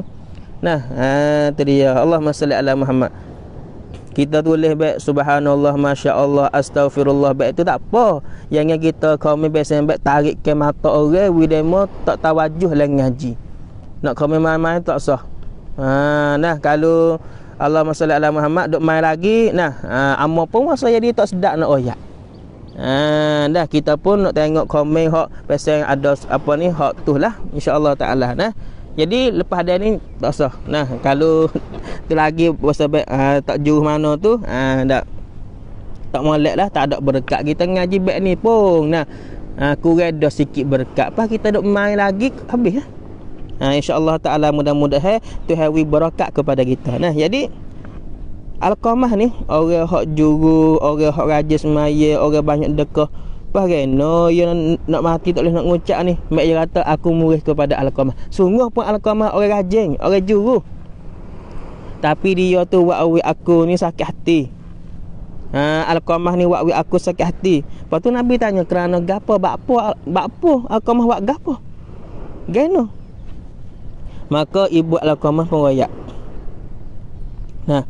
Nah, aa, ha, tadi ya Allah masalah ala Muhammad kita tulis baik subhanallah masyaallah astagfirullah baik tu tak apa yang kita kami biasa baik tarik ke mata orang widemo tak tawajuh lagi ngaji nak kau main-main tak sah ha, nah kalau Allah masalah Allah Muhammad dok main lagi nah ha, amma pun masa jadi tak sedap nak oyak ha, Ah, dah kita pun nak tengok komen hak pasal ada apa ni hak tu lah insyaallah taala nah. Jadi lepas dia ni tak usah. Nah, kalau tu lagi bahasa uh, ah, tak jauh mana tu, ah uh, tak tak molek lah, tak ada berkat kita ngaji bag ni pun. Nah, uh, kurang dah sikit berkat. Pas kita dok main lagi habis lah. Ha, insyaAllah ta'ala mudah mudah eh, tu hawi berakat kepada kita. Nah, jadi Al-Qamah ni, orang yang juru, orang yang rajin semaya, orang banyak dekah lepas kan no you nak mati tak boleh nak ngucak ni mak dia kata aku murih kepada al-qamah sungguh pun al-qamah orang rajin orang juru tapi dia tu buat awi aku ni sakit hati ha al-qamah ni buat awi aku sakit hati lepas tu nabi tanya kerana gapo bakpo bakpo al-qamah buat gapo geno kan, maka ibu al-qamah pun nah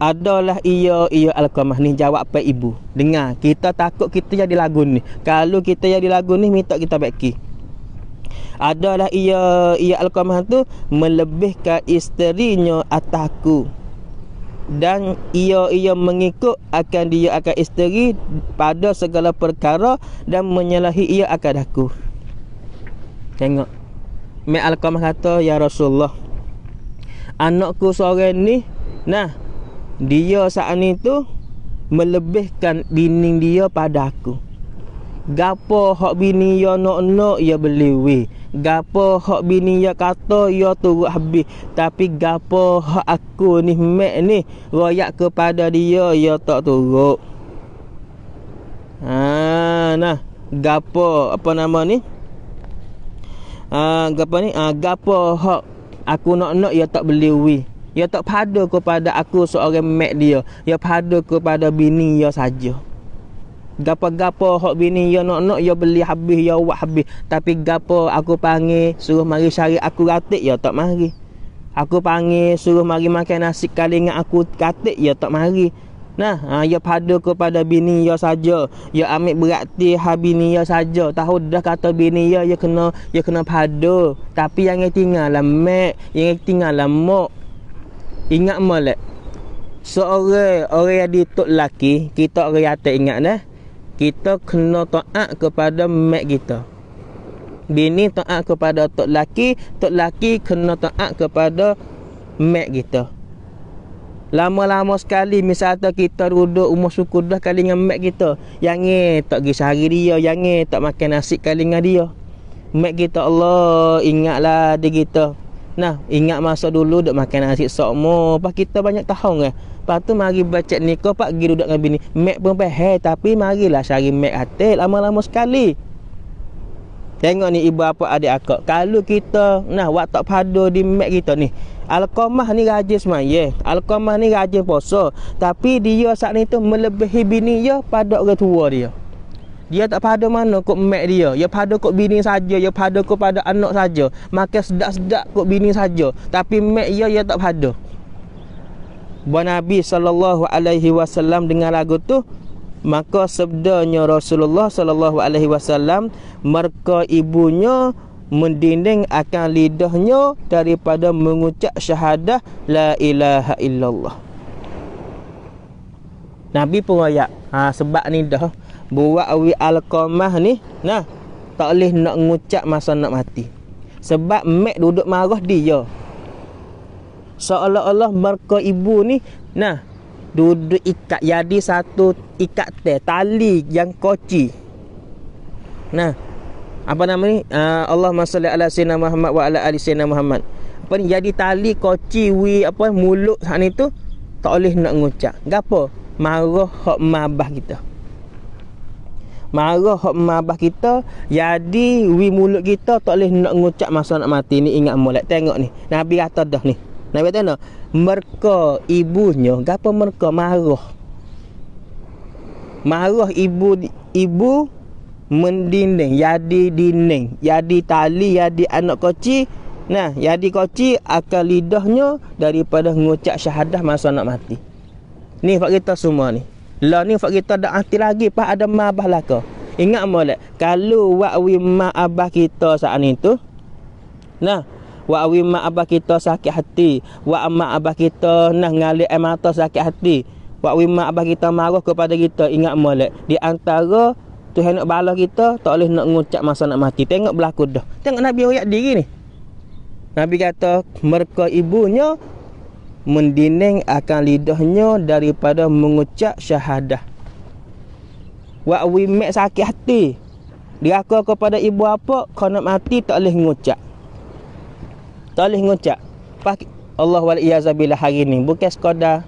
adalah ia ia alqamah ni jawab pai ibu dengar kita takut kita jadi lagu ni kalau kita jadi lagu ni minta kita baiki adalah ia ia alqamah tu melebihkan isterinya ataku dan ia ia mengikut akan dia akan isteri pada segala perkara dan menyalahi ia akan aku tengok mai alqamah kata ya rasulullah anakku seorang ni nah dia saat itu melebihkan bini dia pada aku. Gapo hak bini ya nak nak ya beli we. Gapo hak bini ya kata ya turut habis. Tapi gapo hak aku ni mek ni royak kepada dia ya tak turut. Ha nah, gapo apa nama ni? Ah gapo ni? Ah gapo hak aku nak nak ya tak beli we. Ia tak pada kepada aku seorang mak dia. Ia pada kepada bini ia saja. Gapa-gapa hok bini ia nak-nak ia beli habis, ia buat habis. Tapi gapa aku panggil suruh mari cari aku ratik, ia tak mari. Aku panggil suruh mari makan nasi kali dengan aku katik, ia tak mari. Nah, ha, ia pada kepada bini ia saja. Ia ambil berarti hak bini ia saja. Tahu dah kata bini ia, ia kena ia kena pada. Tapi yang tinggal lah mak, yang tinggal lah mak. Ingat malak Seorang Orang yang ditut laki Kita orang yang tak ingat dah Kita kena to'ak kepada mak kita Bini to'ak kepada tok laki Tok laki kena to'ak kepada mak kita Lama-lama sekali misalnya kita duduk umur suku dah kali dengan mak kita Yang ni tak pergi sehari dia Yang ni tak makan nasi kali dengan dia Mak kita Allah ingatlah dia kita Nah, ingat masa dulu duk makan nasi sok mo, pas kita banyak tahun ke. Eh. Pas tu mari baca nikah pak gi duduk dengan bini. Mek pun pe hey, tapi marilah cari mek hati lama-lama sekali. Tengok ni ibu apa adik aku. Kalau kita nah waktu padu di mak kita ni. Alqamah ni rajin semai. Yeah. Alqamah ni rajin puasa, tapi dia saat ni tu melebihi bini dia pada orang tua dia dia tak pada mana kok mak dia dia ya pada kok bini saja dia ya pada kok pada anak saja makan sedak-sedak kok bini saja tapi mak dia ya, dia tak pada buat nabi sallallahu alaihi wasallam dengar lagu tu maka sebenarnya Rasulullah sallallahu alaihi wasallam merka ibunya mendinding akan lidahnya daripada mengucap syahadah la ilaha illallah Nabi pun ayat ha, sebab ni dah buat awi alqamah ni nah tak boleh nak ngucap masa nak mati sebab mak duduk marah dia seolah-olah mereka ibu ni nah duduk ikat jadi satu ikat teh tali yang koci nah apa nama ni uh, ah, Allah masalli ala sayyidina Muhammad wa ala ali sayyidina Muhammad apa ni jadi tali koci wi apa mulut sana tu tak boleh nak ngucap gapo marah hak mabah kita marah hok mabah kita jadi wi mulut kita tak boleh nak ngucap masa nak mati ni ingat molek tengok ni nabi kata dah ni nabi kata nah mereka ibunya gapo mereka marah marah ibu ibu mendinding jadi dinding jadi tali jadi anak koci. nah jadi koci akal lidahnya daripada ngucap syahadah masa nak mati ni fak kita semua ni lah ni fak kita dak hati lagi pas ada mak abah laka. Ingat molek, kalau wa wi mak abah kita saat ni tu nah wa wi mak abah kita sakit hati, wa mak abah kita nah ngali air mata sakit hati. wa wi mak abah kita marah kepada kita, ingat molek, di antara Tuhan nak bala kita tak boleh nak ngucap masa nak mati. Tengok berlaku dah. Tengok Nabi ayat diri ni. Nabi kata mereka ibunya Mendineng akan lidahnya daripada mengucap syahadah. Wak wimek sakit hati. Dia aku kepada ibu apa? Kena mati tak boleh mengucap. Tak boleh mengucap. Pak Allah wal iazabilah hari ni bukan sekadar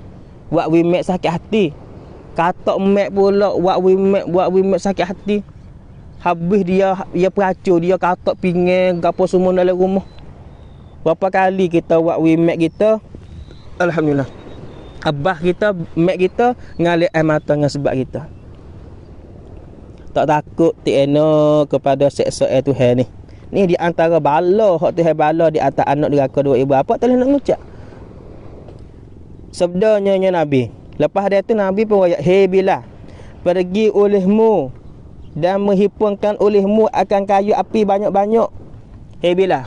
wak wimek sakit hati. Katok mek pula wak wimek wak wimek sakit hati. Habis dia dia peracu dia katok pinggir gapo semua dalam rumah. Berapa kali kita wak wimek kita Alhamdulillah Abah kita, mak kita Ngalik air mata dengan sebab kita Tak takut Tiena kepada seksa air Tuhan ni Ni di antara bala Hak Tuhan bala di atas anak dia Kau dua ibu apa tak boleh nak ngucap Sebenarnya nya Nabi Lepas dia tu Nabi pun rakyat Hei bila Pergi olehmu Dan menghipungkan olehmu Akan kayu api banyak-banyak Hei bila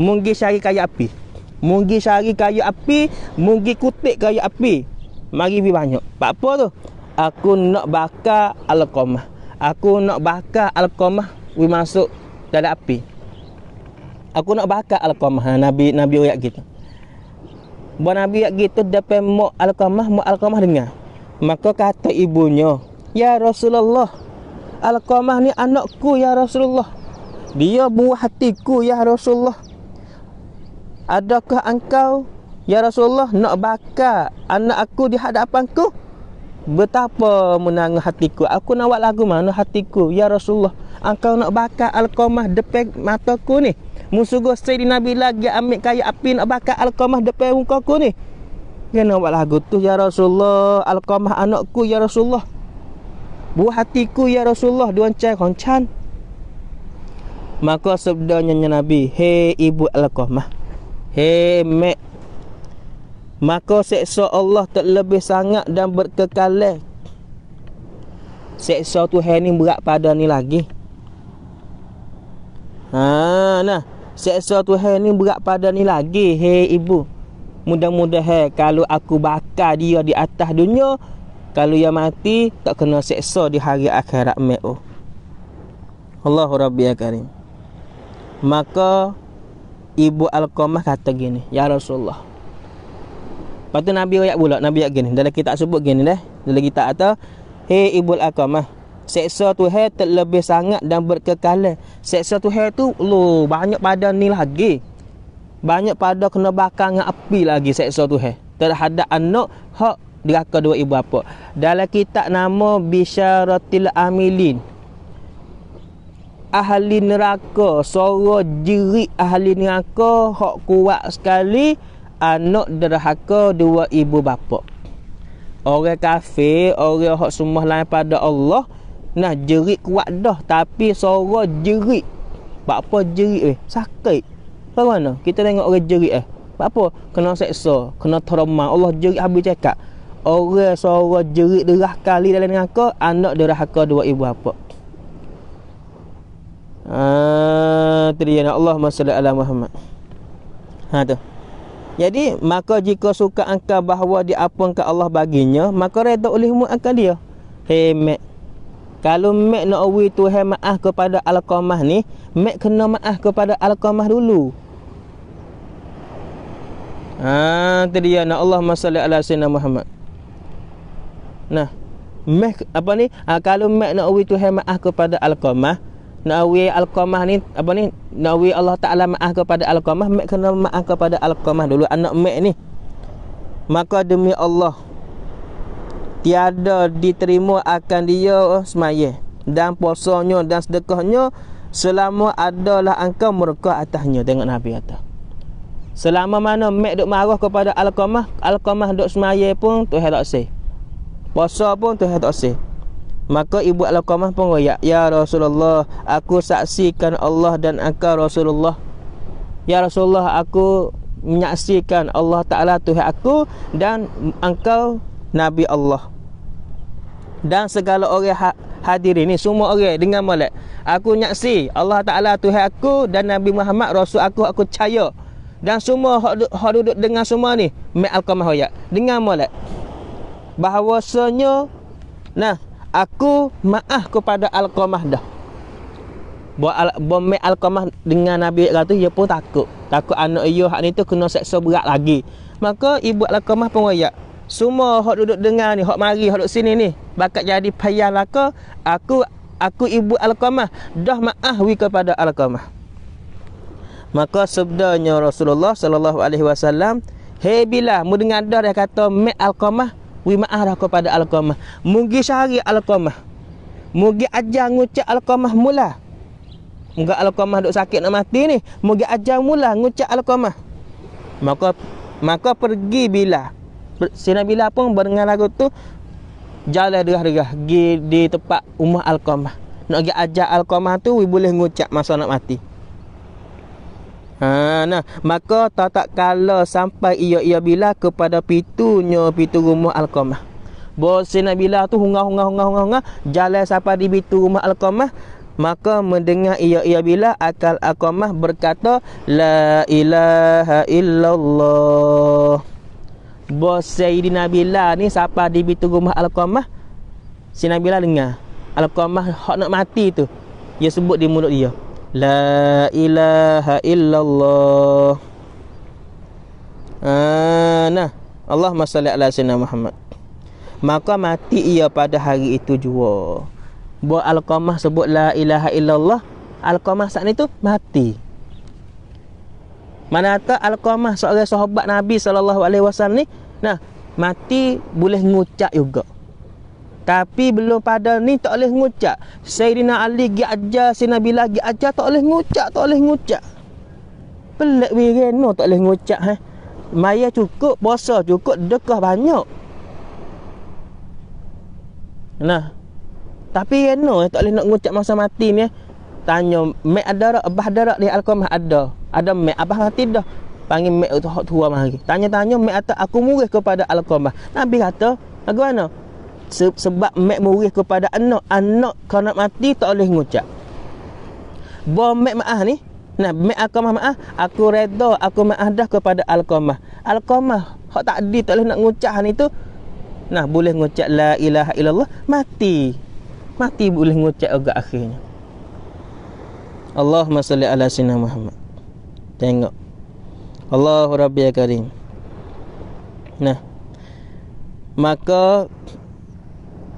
Munggi cari kayu api Mugi syari kayu api Mugi kutik kayu api Mari pergi banyak Tak apa tu Aku nak bakar Al-Qamah Aku nak bakar Al-Qamah Pergi masuk dalam api Aku nak bakar Al-Qamah ha, Nabi Nabi Uyak gitu Buat Nabi Uyak gitu Dapat mak Al-Qamah Mak Al-Qamah dengar Maka kata ibunya Ya Rasulullah Al-Qamah ni anakku ya Rasulullah Dia buah hatiku ya Rasulullah Adakah engkau Ya Rasulullah nak bakar Anak aku di hadapanku Betapa menang hatiku Aku nak buat lagu mana hatiku Ya Rasulullah Engkau nak bakar Al-Qamah depan mataku ni Musuh gua di Nabi lagi ambil kaya api nak bakar Al-Qamah depan muka aku ni Kena buat lagu tu Ya Rasulullah Al-Qamah anakku Ya Rasulullah Buah hatiku Ya Rasulullah Duan cahaya honcan Maka sebenarnya Nabi Hei ibu Al-Qamah hemek maka seksa Allah terlebih sangat dan berkekalan seksa tu hari berat pada ni lagi ha nah seksa tu hari berat pada ni lagi hei ibu mudah-mudahan mudah kalau aku bakar dia di atas dunia kalau dia mati tak kena seksa di hari akhirat mek oh Allahu rabbiyal maka Ibu Al-Qamah kata gini Ya Rasulullah Lepas tu Nabi ayat pula Nabi ayat gini Dalam kitab sebut gini dah Dalam kitab kata Hei Ibu Al-Qamah Seksa tu hei terlebih sangat dan berkekalan Seksa tu hei tu lo, Banyak pada ni lagi Banyak pada kena bakar dengan api lagi Seksa tu hei Terhadap anak Hak diraka dua ibu apa Dalam kitab nama Bisharatil Amilin ahli neraka suara jerit ahli neraka hok kuat sekali anak derhaka dua ibu bapa orang kafir orang hok semua lain pada Allah nah jerit kuat dah tapi suara jerit Bapa apa jerit weh sakit apa mana kita tengok orang jerit eh Bapa kena seksa kena trauma Allah jerit habis cakap orang suara jerit derah kali dalam neraka anak derhaka dua ibu bapa Ah, tadi yang Allah masya Allah Muhammad. Ha tu. Jadi maka jika suka angka bahawa diapungkan Allah baginya, maka reda olehmu akan dia. Hei mek. Kalau mek nak awi tu hei ma'ah kepada al ni, mek kena ma'ah kepada al dulu. Ha tadi ya na Allah masalah ala sayyidina Muhammad. Nah, mek apa ni? Ha, kalau mek nak awi tu hei ma'ah kepada al Nawi Al-Qamah ni apa ni? Nawi Allah Taala maaf kepada Al-Qamah, mek kena maaf kepada Al-Qamah dulu anak mek ni. Maka demi Allah tiada diterima akan dia oh, semaya dan posonya dan sedekahnya selama adalah engkau murka atasnya tengok Nabi kata. Selama mana mek duk marah kepada Al-Qamah, Al-Qamah duk semaya pun Tuhan tak sih. posa pun Tuhan tak sih. Maka ibu Al-Qamah pun royak Ya Rasulullah Aku saksikan Allah dan engkau Rasulullah Ya Rasulullah Aku menyaksikan Allah Ta'ala Tuhan aku Dan engkau Nabi Allah Dan segala orang ha- hadir ini, Semua orang dengan malak Aku nyaksi Allah Ta'ala Tuhan aku Dan Nabi Muhammad Rasul aku Aku percaya dan semua hak duduk, dengan semua ni Mek Al-Qamah Dengan malak. Bahawasanya Nah aku maaf kepada Al-Qamah dah. Buat al bomi Al-Qamah dengan Nabi Ratu, dia pun takut. Takut anak ia hak itu tu kena seksa berat lagi. Maka ibu Al-Qamah pun rakyat. Semua hak duduk dengar ni, hak mari, hak duduk sini ni. Bakat jadi payah laka, aku aku ibu Al-Qamah. Dah maaf wi kepada Al-Qamah. Maka sebenarnya Rasulullah sallallahu alaihi wasallam Hei bila mu dengar dah dia kata Mek Al-Qamah wi maah dah kepada alqamah mugi syari alqamah mugi ajar ngucap alqamah mula Moga alqamah duk sakit nak mati ni mugi ajar mula ngucap alqamah maka maka pergi bila sinar bila pun berdengar lagu tu jalan derah-derah di, di tempat rumah alqamah nak ajar alqamah tu wi boleh ngucap masa nak mati Ha nah, maka tak tak kala sampai ia ia bila kepada pitunya pitu rumah Al-Qamah. Bos Nabila tu hunga hunga hunga hunga hunga. jalan sampai di pitu rumah Al-Qamah. Maka mendengar ia ia bila akal Al-Qamah berkata la ilaha illallah. Bos Sayyidina Bila ni sampai di pitu rumah Al-Qamah. Sinabila Bila dengar. Al-Qamah hak nak mati tu. Dia sebut di mulut dia. La ilaha illallah ah, Nah Allah masalli ala sayyidina Muhammad Maka mati ia pada hari itu jua Buat Al-Qamah sebut La ilaha illallah Al-Qamah saat itu mati Manakah Al-Qamah soalnya sahabat Nabi SAW ni Nah mati boleh ngucak juga tapi belum pada ni tak boleh ngucap. Sayyidina Ali gi ajar, Sayyidina nabi lagi ajar tak boleh ngucap, tak boleh ngucap. Pelik wirena tak boleh ngucap eh. Maya cukup, puasa cukup, dekah banyak. Nah. Tapi reno kan, eh, tak boleh nak ngucap masa mati ni. Eh. Tanya mek ada dak, abah ada dak di Al-Qamah ada. Ada mek abah mati dah. Panggil mek tu hak tua Tanya-tanya mek atau aku murih kepada Al-Qamah. Nabi kata, "Bagaimana?" sebab mak murih kepada anak anak kena mati tak boleh ngucap ba mak maah ni nah mak akamah maah aku redha aku maah dah kepada alqamah alqamah hak tak di tak boleh nak ngucap ni tu nah boleh ngucap la ilaha illallah mati mati boleh ngucap agak akhirnya Allahumma salli ala sayyidina Muhammad tengok Allahu rabbiyal karim nah maka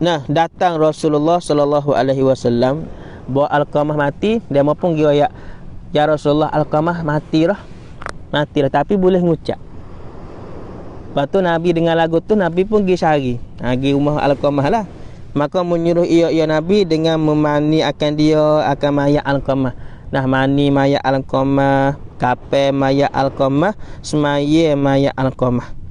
Nah, datang Rasulullah sallallahu alaihi wasallam bawa alqamah mati, dia mampu pergi ayat ya Rasulullah alqamah mati lah. Mati lah tapi boleh ngucap. Lepas tu Nabi dengan lagu tu Nabi pun pergi sehari. Ha, pergi rumah alqamah lah. Maka menyuruh ia ia Nabi dengan memani akan dia akan mayat alqamah. Nah mani mayat alqamah, kape mayat alqamah, semaye mayat alqamah. Al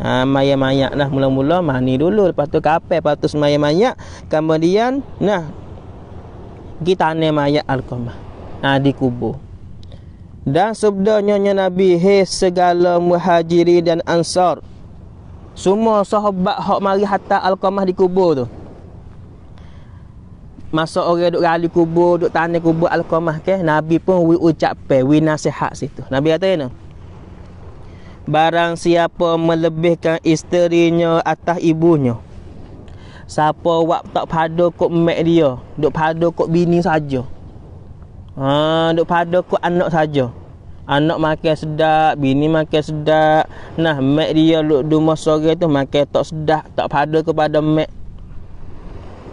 maya maya ha, mayak lah mula-mula mani dulu lepas tu kapal lepas tu semaya mayak kemudian nah kita ane maya alkomah qamah ha, di kubu. dan subda nyonya nabi he segala muhajiri dan ansar semua sahabat hak mari hatta al di kubur tu Masuk orang duk gali kubur duk tanya kubur al ke nabi pun wi ucap pe wi nasihat situ nabi kata ni Barang siapa melebihkan isterinya atas ibunya Siapa wak tak pada kok mak dia Duk pada kok bini saja ha, Duk pada kok anak saja Anak makan sedap, bini makan sedap Nah, mak dia duk rumah sore tu makan tak sedap Tak pada kepada mak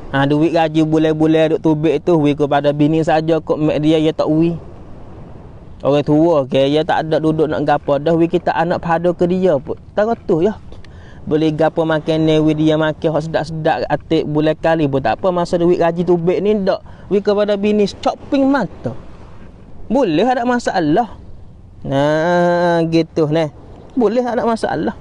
Ha, duit gaji boleh-boleh duk tubik tu Wih kepada bini saja kok mak dia ya tak wih Orang tua ke okay? Ya tak ada duduk nak gapo. Dah we kita anak pada ke dia pun Tak tu ya boleh gapo makan ni We dia makan Hak sedap-sedap Atik boleh kali pun Tak apa Masa duit gaji tubik ni Tak We kepada bini shopping mata Boleh ada masalah Nah gitu ne. Boleh ada masalah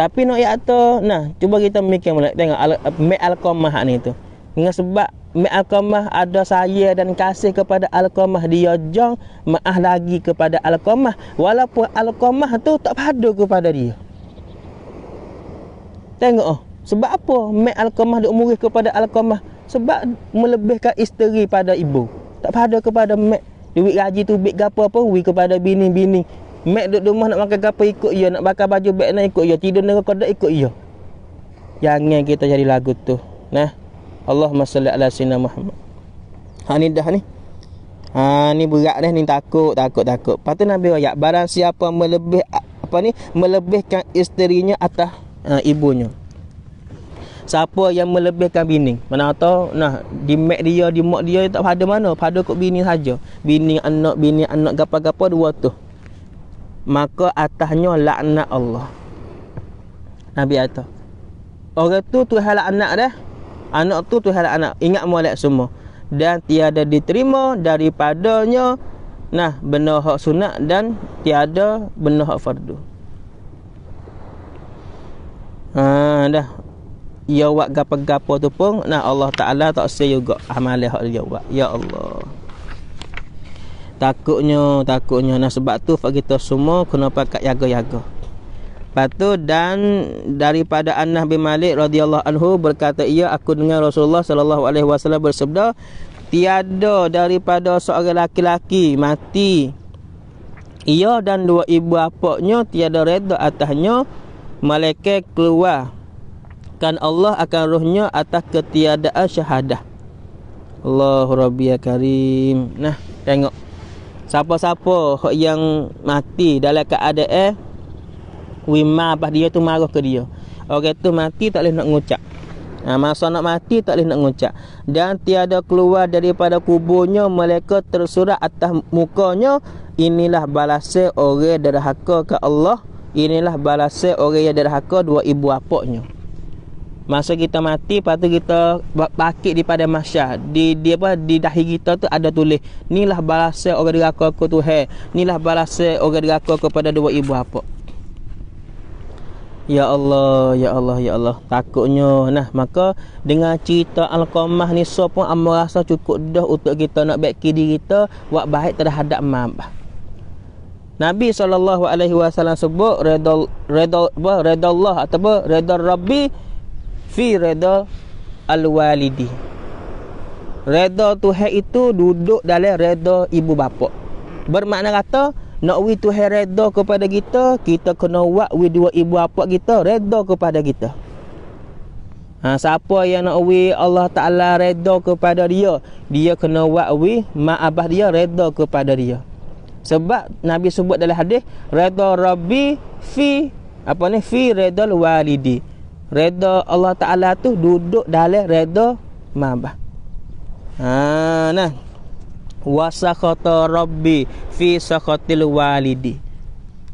tapi nak no, ya tu. nah cuba kita mikir mulai tengok al, al- ni tu dengan sebab Al-Qamah ada saya dan kasih kepada Al-Qamah dia jong maaf lagi kepada Al-Qamah walaupun Al-Qamah tu tak padu kepada dia tengok oh sebab apa mak Al-Qamah dia umurih kepada Al-Qamah sebab melebihkan isteri pada ibu tak padu kepada mak duit gaji tu bik gapo apa wi kepada bini-bini mak duduk rumah nak makan gapo ikut ia nak bakar baju bek nak ikut ia tidur dengan kodok ikut ia jangan kita jadi lagu tu nah Allahumma salli ala sayyidina Muhammad. Ha ni dah ni. Ha ni berat dah ni takut takut takut. Patut Nabi ya barang siapa melebih apa ni melebihkan isterinya atas ha, ibunya. Siapa yang melebihkan bini? Mana tahu nah di mak dia di mak dia tak pada mana, pada kok bini saja. Bini anak bini anak gapa-gapa dua tu. Maka atasnya laknat Allah. Nabi kata. Orang tu tu hal anak dah anak tu Tuhan anak ingat molek semua dan tiada diterima daripadanya nah benda hak sunat dan tiada benda hak fardu ha dah ia ya buat gapo-gapo tu pun nah Allah Taala tak sia juga amal hak dia buat ya Allah takutnya takutnya nah sebab tu kita semua kena pakai jaga-jaga Patu dan daripada Anas bin Malik radhiyallahu anhu berkata ia aku dengar Rasulullah sallallahu alaihi wasallam bersabda tiada daripada seorang lelaki mati ia dan dua ibu bapaknya tiada redha atasnya malaikat keluar kan Allah akan ruhnya atas ketiadaan syahadah Allahu rabbi ya karim nah tengok siapa-siapa yang mati dalam keadaan eh, wima apa dia tu marah ke dia orang tu mati tak boleh nak ngucap ha, masa nak mati tak boleh nak ngucap dan tiada keluar daripada kuburnya mereka tersurat atas mukanya inilah balasnya orang derhaka ke Allah inilah balasnya orang yang derhaka dua ibu apaknya masa kita mati patut kita pakai di pada masya di dia apa di dahi kita tu ada tulis inilah balasnya orang derhaka ke Tuhan inilah balasnya orang derhaka kepada dua ibu apak Ya Allah, Ya Allah, Ya Allah Takutnya Nah, maka Dengan cerita Al-Qamah ni So pun Amal rasa cukup dah Untuk kita nak baik diri kita Buat baik terhadap mam Nabi SAW sebut Redol Redol apa, Redallah Atau apa Redol Rabbi Fi Redol Al-Walidi Redol Tuhan itu Duduk dalam Redol Ibu bapa Bermakna kata nak we tu redha kepada kita, kita kena buat we dua ibu apa kita redha kepada kita. Ha, siapa yang nak we Allah Taala redha kepada dia, dia kena buat we mak dia redha kepada dia. Sebab Nabi sebut dalam hadis, redha rabbi fi apa ni fi redha walidi. Redha Allah Taala tu duduk dalam redha mak abah. Ha, nah wasakhata rabbi fi sakhatil walidi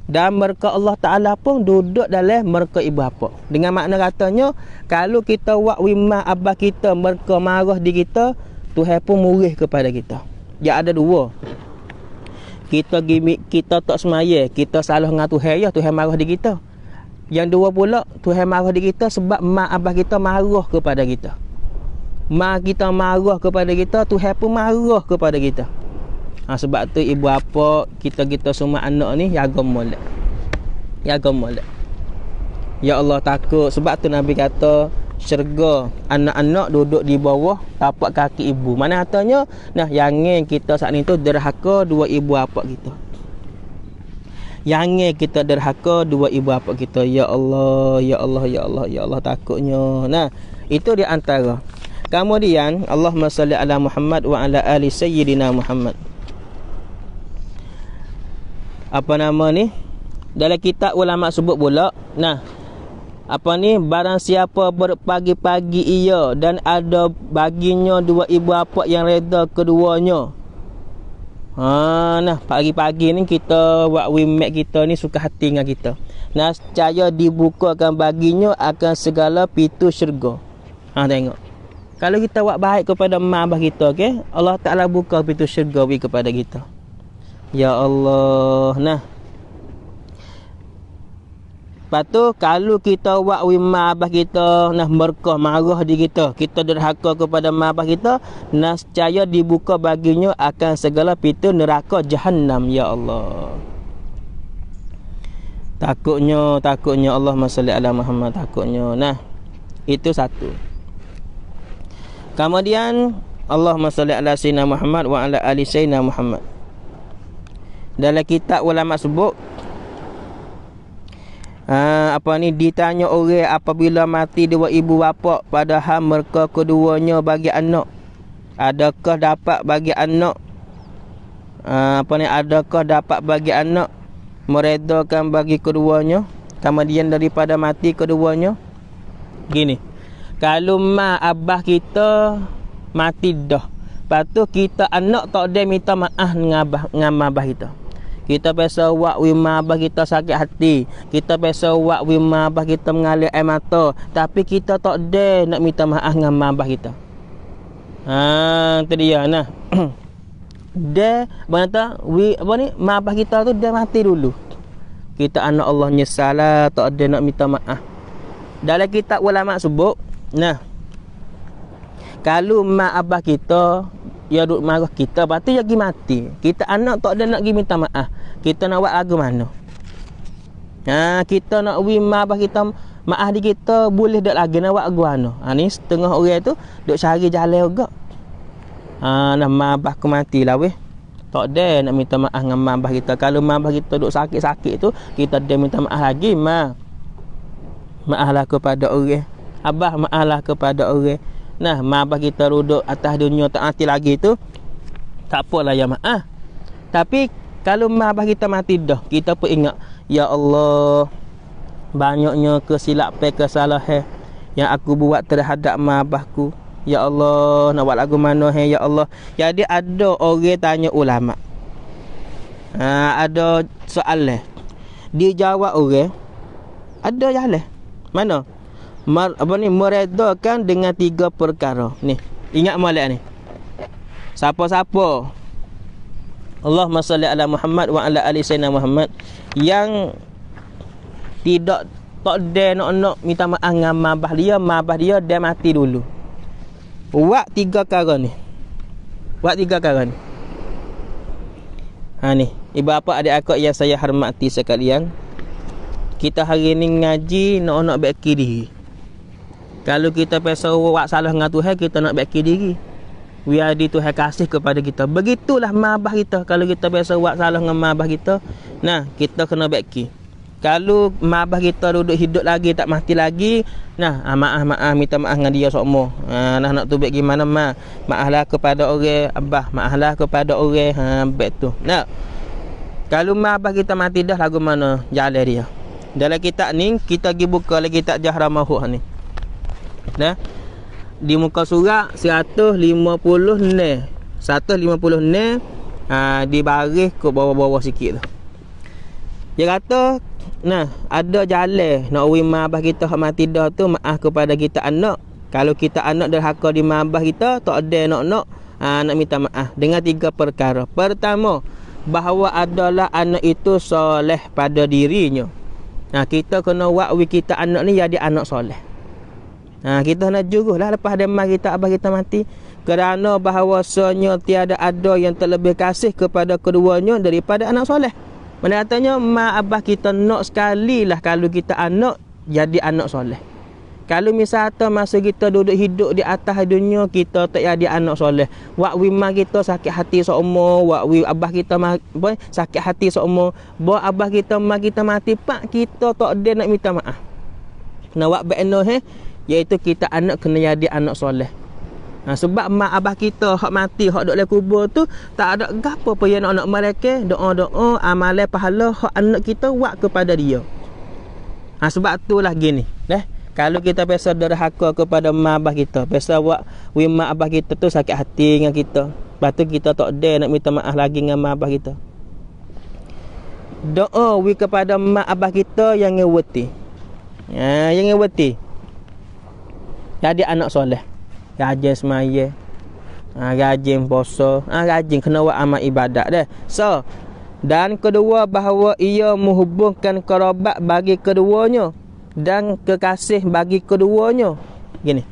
dan mereka Allah Ta'ala pun duduk dalam mereka ibu bapa dengan makna katanya kalau kita buat wimah abah kita mereka marah di kita Tuhan pun murih kepada kita ya ada dua kita gimik kita tak semaya kita salah dengan Tuhan ya Tuhan marah di kita yang dua pula Tuhan marah di kita sebab mak abah kita marah kepada kita Ma kita marah kepada kita Tuhan pun marah kepada kita ha, Sebab tu ibu apa Kita-kita semua anak ni Jaga molek Jaga mulak. Ya Allah takut Sebab tu Nabi kata Syurga Anak-anak duduk di bawah Tapak kaki ibu Mana katanya Nah yang ni kita saat ni tu Derhaka dua ibu apa kita yang kita derhaka dua ibu apa kita ya Allah ya Allah ya Allah ya Allah takutnya nah itu di antara Kemudian Allahumma salli ala Muhammad wa ala ali sayyidina Muhammad. Apa nama ni? Dalam kitab ulama sebut pula, nah apa ni barang siapa berpagi-pagi ia dan ada baginya dua ibu bapa yang reda keduanya. Ha nah pagi-pagi ni kita buat wimek kita ni suka hati dengan kita. Nah cahaya dibukakan baginya akan segala pintu syurga. Ha tengok. Kalau kita buat baik kepada mak abah kita, okey, Allah Taala buka pintu syurga bagi kepada kita. Ya Allah, nah. Lepas kalau kita buat wi mak abah kita, nah berkah marah di kita, kita derhaka kepada mak abah kita, nah cahaya dibuka baginya akan segala pintu neraka jahanam, ya Allah. Takutnya, takutnya Allah Masya Allah Muhammad Takutnya, nah Itu satu Kemudian Allahumma salli ala sayyidina Muhammad wa ala ali sayyidina Muhammad. Dalam kitab ulama sebut Aa, ah, apa ni ditanya orang apabila mati dua ibu bapa padahal mereka keduanya bagi anak adakah dapat bagi anak Aa, ah, apa ni adakah dapat bagi anak meredakan bagi keduanya kemudian daripada mati keduanya gini kalau mak abah kita mati dah. Lepas tu kita anak tak ada minta maaf dengan abah dengan mak abah kita. Kita biasa buat wima abah kita sakit hati. Kita biasa buat wima abah kita mengalir air mata. Tapi kita tak ada nak minta maaf dengan mak abah kita. Haa, tu dia nah. dia, apa kata, we, apa ni, mak abah kita tu dia mati dulu. Kita anak Allah nyesalah, lah, tak ada nak minta maaf. Dalam kitab ulama sebut, Nah. Kalau mak abah kita ya duk marah kita, patut ya gi mati. Kita anak tak ada nak gi minta maaf. Kita nak buat lagu mana? Ha, kita nak wi mak abah kita maaf di kita boleh dak lagi nak buat lagu mana? Ha ni setengah orang tu duk cari jalan juga. Ha nak mak abah ku matilah weh. Tak ada nak minta maaf dengan mak abah kita. Kalau mak abah kita duk sakit-sakit tu, kita dia minta maaf lagi, mak. Maaflah kepada orang abah maalah kepada orang nah mak kita duduk atas dunia tak hati lagi tu tak apalah ya maaf ah. tapi kalau mak kita mati dah kita pun ingat ya Allah banyaknya kesilapan kesalahan yang aku buat terhadap mak ya Allah nak buat lagu mana hai ya Allah jadi ada orang tanya ulama ha, ada soalan dia jawab orang ada jalan mana mar, apa ni meredakan dengan tiga perkara. Ni, ingat molek ni. Siapa-siapa? Allahumma salli ala Muhammad wa ala ali sayyidina Muhammad yang tidak tak ada nak nak minta maaf dengan mabah dia, mabah dia dia mati dulu. Buat tiga perkara ni. Buat tiga perkara ni. Ha ni, ibu bapa adik akak yang saya hormati sekalian, kita hari ni ngaji nak nak baik kiri. Kalau kita pesa buat salah dengan Tuhan, kita nak baik diri. We are di Tuhan kasih kepada kita. Begitulah mabah kita. Kalau kita pesa buat salah dengan mabah kita, nah, kita kena baik Kalau mabah kita duduk hidup lagi, tak mati lagi, nah, ah, maaf, maaf, minta maaf dengan dia semua. Ah, nah, nak tu tubik gimana, ma? Maaflah kepada orang, abah. Maaflah kepada orang, ha, baik tu. Nah, kalau mabah kita mati dah, lagu mana? Jalan dia. Dalam kitab ni, kita pergi buka lagi kitab Jahra Mahuk ni. Nah. Di muka surat 150 ne. 150 ne a di baris ke bawah-bawah sikit tu. Dia kata nah ada jalan nak uwi mabah kita hak mati dah tu maaf kepada kita anak. Kalau kita anak dah hak di mabah kita tak ada nak-nak Aa, ha, nak minta maaf dengan tiga perkara. Pertama, bahawa adalah anak itu soleh pada dirinya. Nah, ha, kita kena buat kita anak ni jadi anak soleh. Ha, kita nak juruh lah lepas dia mari tak abah kita mati. Kerana bahawasanya tiada ada yang terlebih kasih kepada keduanya daripada anak soleh. Mana katanya, mak abah kita nak sekali lah kalau kita anak jadi anak soleh. Kalau misalnya masa kita duduk hidup di atas dunia, kita tak jadi anak soleh. Wakwi mak kita sakit hati seumur, wakwi abah kita ma- boy, sakit hati seumur. Bawa abah kita, mak kita mati, pak kita tak ada nak minta maaf. Nak wak beno he, eh? iaitu kita anak kena jadi anak soleh. Ha, sebab mak abah kita hak mati hak dok dalam kubur tu tak ada gapo pun yang anak mereka doa-doa amalan pahala hak anak kita buat kepada dia. Ha, sebab itulah gini, eh. Kalau kita biasa derhaka kepada mak abah kita, biasa buat we mak abah kita tu sakit hati dengan kita. Lepas tu kita tak ada nak minta maaf lagi dengan mak abah kita. Doa we kepada mak abah kita yang ngewati. Ha, yang ngewati jadi anak soleh rajin semaya ha, rajin puasa ha, rajin kena buat amal ibadat deh so dan kedua bahawa ia menghubungkan kerabat bagi keduanya dan kekasih bagi keduanya gini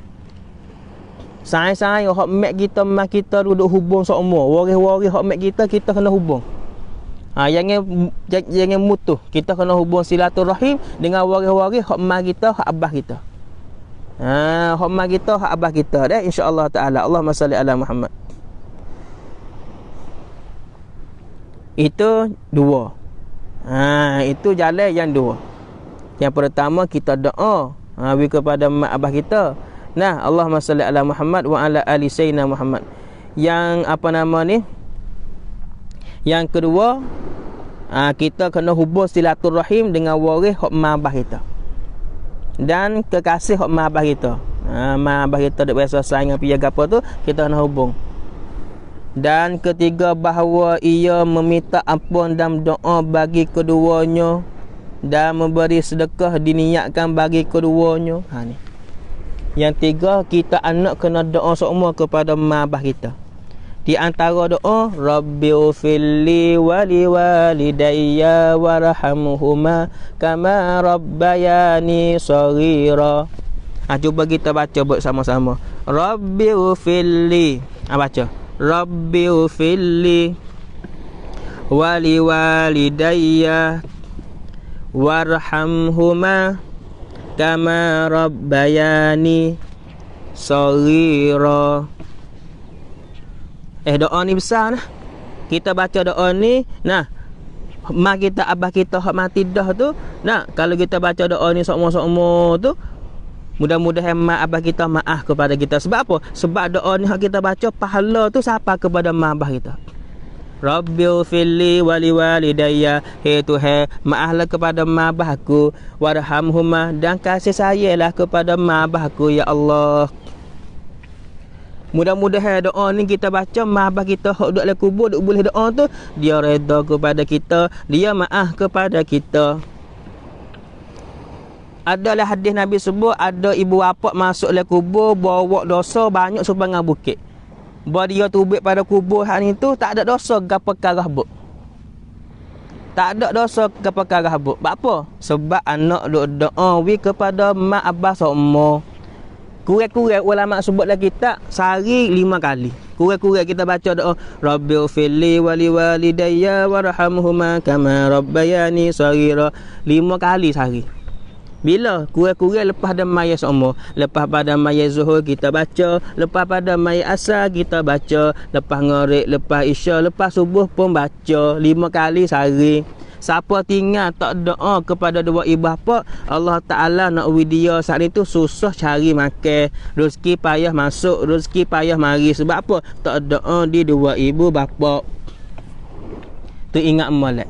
sai-sai hok mek kita mak kita duduk hubung semua. waris-waris hok mek kita kita kena hubung Ha, yang yang, yang mutu kita kena hubung silaturahim dengan waris-waris hak kita hak kita. Ha, homma kita, hak abah kita dah insya-Allah taala. Allahumma salli ala Muhammad. Itu dua. Ha, itu jalan yang dua. Yang pertama kita doa ha, kepada mak abah kita. Nah, Allahumma salli ala Muhammad wa ala ali sayyidina Muhammad. Yang apa nama ni? Yang kedua, ha, kita kena hubung silaturrahim dengan waris hak mak abah kita dan kekasih hok mah abah kita. Ha mah abah kita dak biasa sayang dengan piaga apa tu kita nak hubung. Dan ketiga bahawa ia meminta ampun dan doa bagi keduanya dan memberi sedekah diniatkan bagi keduanya. Ha ni. Yang tiga kita anak kena doa semua kepada mah abah kita di antara doa rabbil fili wali walidayya warhamhuma kama rabbayani saghira ah cuba kita baca buat sama-sama rabbil fili ah baca rabbil fili wali walidayya warhamhuma kama rabbayani saghira Eh doa ni besar nah. Kita baca doa ni nah mak kita abah kita hak mati dah tu nah kalau kita baca doa ni sokmo-sokmo tu mudah-mudahan mak abah kita maaf kepada kita sebab apa? Sebab doa ni hak kita baca pahala tu siapa kepada mak abah kita. Rabbil fili wali wali daya he tu he maaflah kepada ma'abahku warhamhumah dan kasih sayalah kepada ma'abahku ya Allah Mudah-mudahan doa ni kita baca mahabah kita hak duduk dalam kubur duk boleh doa tu dia redha kepada kita, dia maaf kepada kita. Adalah hadis Nabi sebut ada ibu bapa masuk dalam kubur bawa dosa banyak sebangga bukit. Bawa dia tubik pada kubur hak ni tu tak ada dosa gapo karah buk. Tak ada dosa gapo karah buk. Bapa? Sebab anak duk doa wi kepada mak abah semua. So Kurang-kurang ulama sebut dalam kitab sehari lima kali. Kurang-kurang kita baca doa Rabbil fili wali walidayya warhamhuma kama rabbayani saghira lima kali sehari. Bila kurang-kurang lepas pada mayat semua, Lepas pada mayat zuhur kita baca Lepas pada mayat asar kita baca Lepas ngorek, lepas isya, lepas subuh pun baca Lima kali sehari siapa tinggal tak doa kepada dua ibu bapa Allah Taala nak uji dia saat itu susah cari makan rezeki payah masuk rezeki payah mari sebab apa tak doa di dua ibu bapa tu ingat molek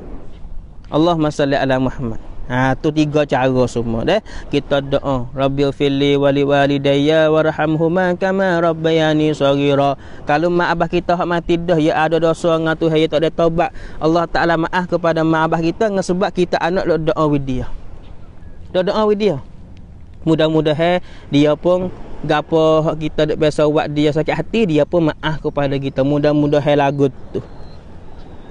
Allah salli ala Muhammad Ha tu tiga cara semua deh. Kita doa Rabbil fili wali walidayya warhamhuma kama rabbayani saghira. Kalau mak abah kita hak mati dah ya ada dosa dengan Tuhan ya tak ada taubat. Allah Taala maaf kepada mak abah kita dengan sebab kita anak lo doa with dia. Doa doa with dia. Mudah-mudahan eh, dia pun gapo kita dak biasa buat dia sakit hati dia pun maaf kepada kita. Mudah-mudahan lagu tu.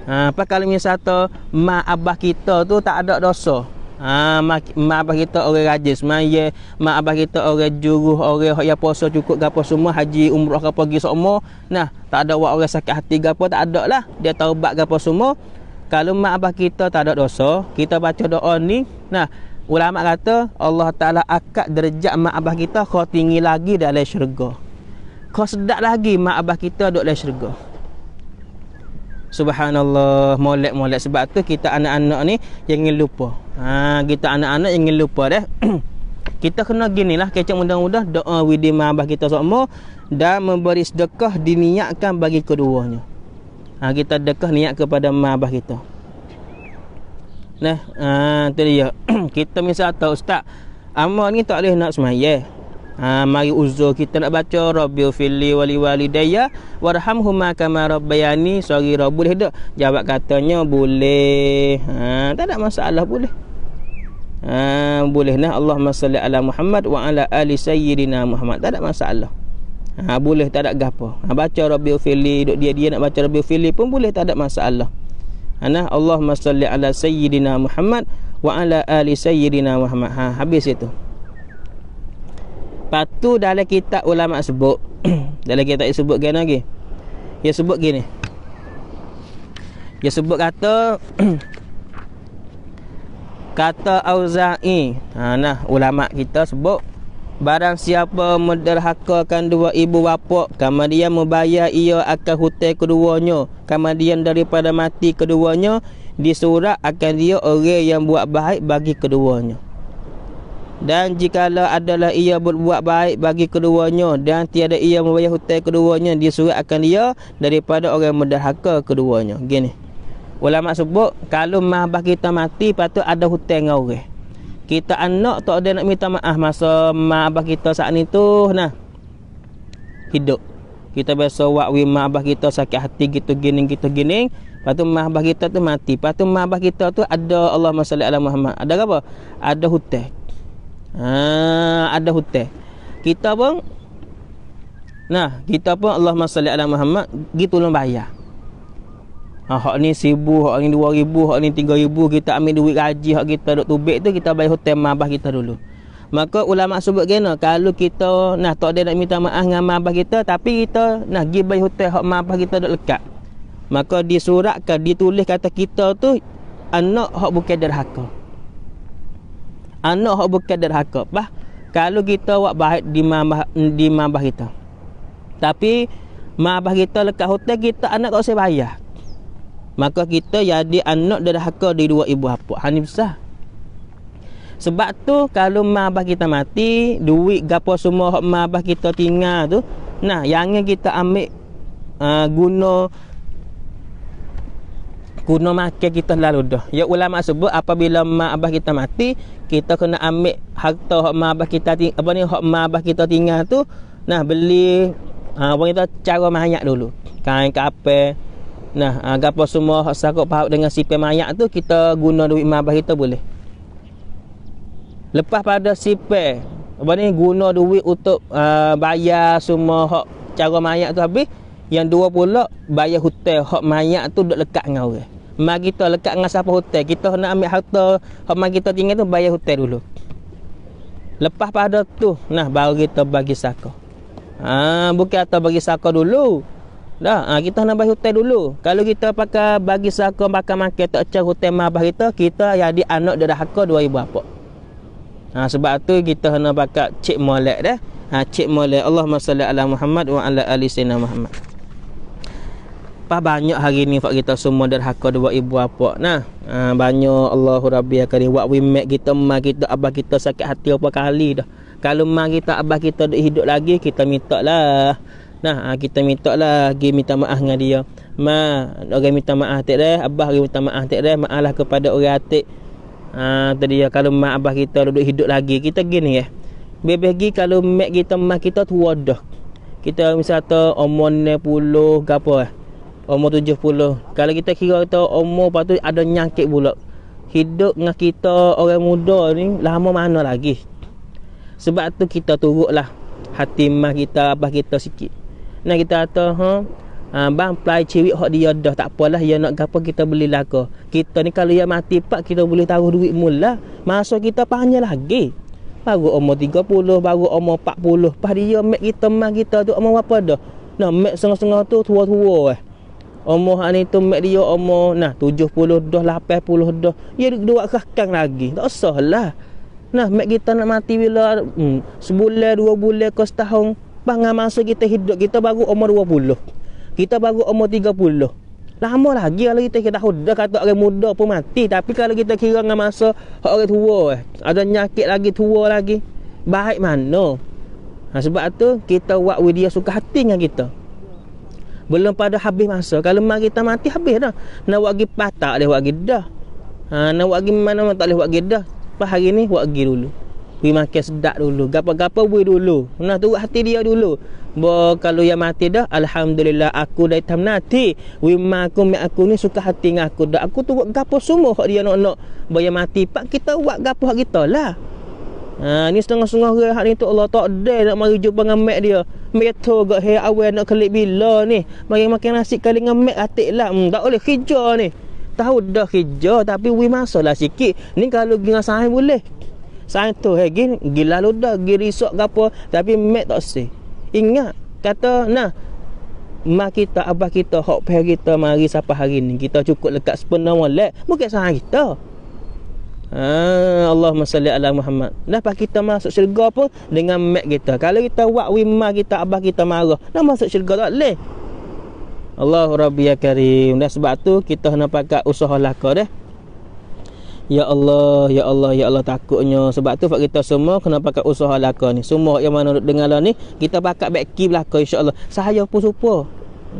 Ha, apa kalau misalnya satu mak abah kita tu tak ada dosa ha, mak, mak abah kita orang raja semaya mak abah kita orang juruh orang yang puasa cukup gapo semua haji umrah gapo pergi semua nah tak ada buat orang sakit hati gapo tak ada lah dia tahu taubat gapo semua kalau mak abah kita tak ada dosa kita baca doa ni nah ulama kata Allah taala akad derajat mak abah kita kau tinggi lagi dalam syurga kau sedap lagi mak abah kita duduk dalam syurga Subhanallah molek-molek sebab tu kita anak-anak ni ingin lupa. Ha kita anak-anak ingin lupa dah. kita kena gini lah, kecek mudah-mudah doa widi mabah kita semua dan memberi sedekah diniatkan bagi keduanya. Ha kita dekah niat kepada mabah kita. Nah, ha tu dia. kita misal tahu ustaz, amal ni tak boleh nak semayah ha, mari uzur kita nak baca rabbil fili wali walidayya warhamhuma kama rabbayani sorry rob boleh tak jawab katanya boleh ha, tak ada masalah boleh ha, boleh nah Allahumma salli ala Muhammad wa ala ali sayyidina Muhammad tak ada masalah ha, boleh tak ada gapo ha, baca rabbil fili duk dia dia nak baca rabbil fili pun boleh tak ada masalah ana ha, Allahumma salli ala sayyidina Muhammad wa ala ali sayyidina Muhammad ha habis itu Lepas tu dalam kitab ulama sebut Dalam kitab dia sebut kena lagi Dia sebut gini Dia sebut kata Kata Auza'i ha, Nah ulama kita sebut Barang siapa menderhakakan dua ibu bapa Kemudian membayar ia akan hutang keduanya Kemudian daripada mati keduanya Disurat akan dia orang yang buat baik bagi keduanya dan jikala adalah ia berbuat baik bagi keduanya dan tiada ia membayar hutang keduanya dia surat akan dia daripada orang yang mendahaka keduanya gini ulama sebut kalau mahabah kita mati patut ada hutang dengan orang kita anak tak ada nak minta maaf masa mahabah kita saat itu nah hidup kita biasa wakwi mahabah kita sakit hati gitu gini gitu gini Lepas tu mahabah kita tu mati. Lepas tu mahabah kita tu ada Allah SWT Muhammad. Ada apa? Ada hutang ha, ada hutan kita pun nah kita pun Allah salli ala Muhammad gitu lah bayar ha, hak ni sibu hak ni dua ribu hak ni tiga ribu kita ambil duit gaji hak kita duduk tubik tu kita bayar hutan mabah kita dulu maka ulama sebut kena kalau kita nah tak ada nak minta maaf dengan mabah kita tapi kita nah gi bayar hutan hak mabah kita duduk lekat maka disuratkan ditulis kata kita tu anak hak bukan derhaka anak hok berkadar hak bah kalau kita buat baik di mamah di mamah kita tapi mamah kita lekat hotel kita anak tak usah bayar maka kita jadi anak dari derhaka di dua ibu apa hani sebab tu kalau mamah kita mati duit gapo semua hok mamah kita tinggal tu nah yang kita ambil uh, guna guna makan kita lalu dah ya ulama sebut apabila mak abah kita mati kita kena ambil harta hak mabah kita ting, apa ni hak mabah kita tinggal tu nah beli ha uh, kita cara mayat dulu kain kape nah agak ha, uh, semua hak sakok pahak dengan sipe mayat tu kita guna duit mabah kita boleh lepas pada sipe apa ni guna duit untuk uh, bayar semua hak cara mayat tu habis yang dua pula bayar hotel hak mayat tu duk lekat dengan orang Mak kita lekat dengan siapa hotel Kita nak ambil harta Mak kita tinggal tu bayar hotel dulu Lepas pada tu Nah baru kita bagi saka Ah ha, atau bagi saka dulu Dah, ha, kita nak bayar hotel dulu. Kalau kita pakai bagi saka pakai makan tak cari hotel mah kita, kita di anak dah haka 2000 apa. Ha, sebab tu kita nak pakai cik molek dah. Ha, cik molek. Allahumma salli ala Muhammad wa ala ali Muhammad apa banyak hari ni Fak kita semua derhaka dua ibu apa Nah ha, Banyak Allahu Rabbi akan ni Wak wimek kita Ma kita Abah kita sakit hati apa kali dah Kalau ma kita Abah kita duk hidup lagi Kita minta lah Nah ha, Kita minta lah Gi minta maaf dengan dia Ma Orang minta maaf tak dah Abah orang minta maaf tak dah Maaf lah kepada orang atik ha, Tadi ya Kalau ma Abah kita duduk hidup lagi Kita gini ya Bebe Bebeh gi kalau mak kita Ma kita tua dah kita misalnya ta umur 60 gapo eh umur puluh. kalau kita kira kata umur lepas tu ada nyangkit pula hidup dengan kita orang muda ni lama mana lagi sebab tu kita turut lah hati mah kita abah kita sikit nah kita kata ha Uh, bang play cewek dia dah tak apalah dia ya nak apa kita beli laka. Kita ni kalau dia ya mati pak kita boleh taruh duit mula. Lah. Masa kita panjang lagi. Baru umur 30, baru umur puluh. Pas dia mek kita mah kita tu umur apa dah? Nah mek sengah-sengah tu tua-tua eh. Umur hari tu mak dia omoh. nah 70 dah 80 dah. Ya dia dua kakang lagi. Tak usah lah. Nah mak kita nak mati bila hmm, sebulan dua bulan ke setahun bang masa kita hidup kita baru umur 20. Kita baru umur 30. Lama lagi kalau kita kita tahu dah kata orang muda pun mati tapi kalau kita kira dengan masa orang tua eh ada nyakit lagi tua lagi baik mana? Nah, ha, sebab tu kita buat dia suka hati dengan kita. Belum pada habis masa Kalau mak kita mati habis dah Nak buat pergi patah dia buat pergi dah ha, Nak buat pergi mana mana tak boleh buat pergi dah Lepas hari ni buat pergi dulu Pergi makan sedap dulu Gapa-gapa pergi dulu Nak tunggu hati dia dulu Bo, Kalau yang mati dah Alhamdulillah aku dah hitam nanti Wima aku, mi aku ni suka hati dengan aku dah Aku tunggu gapa semua dia nak-nak Bo, yang mati Pak kita buat gapa kita lah Ha, ni setengah-setengah hari tu Allah tak ada nak mari jumpa dengan mak dia. Metro kat hei awal nak kelip bila ni Makin-makin nasi kali dengan mat atik lah hmm, Tak boleh hijau ni Tahu dah hijau tapi we lah sikit Ni kalau dengan sahih boleh Sahih tu hei gini Gila lu dah gini risok ke apa Tapi mat tak sih Ingat kata nah Mak kita, abah kita, hok pergi kita mari sampai hari ni Kita cukup lekat sepenuh molek Mungkin sahih kita Ha, Allahumma salli ala Muhammad. Lepas kita masuk syurga pun dengan mak kita. Kalau kita buat wimah kita abah kita marah, nak masuk syurga tak leh. Allah Rabbi ya Karim. Dan sebab tu kita nak pakai usaha laka deh. Ya Allah, ya Allah, ya Allah takutnya sebab tu kita semua kena pakai usaha laka ni. Semua yang mana dengar lah ni kita pakai back key belaka insya-Allah. Saya pun serupa.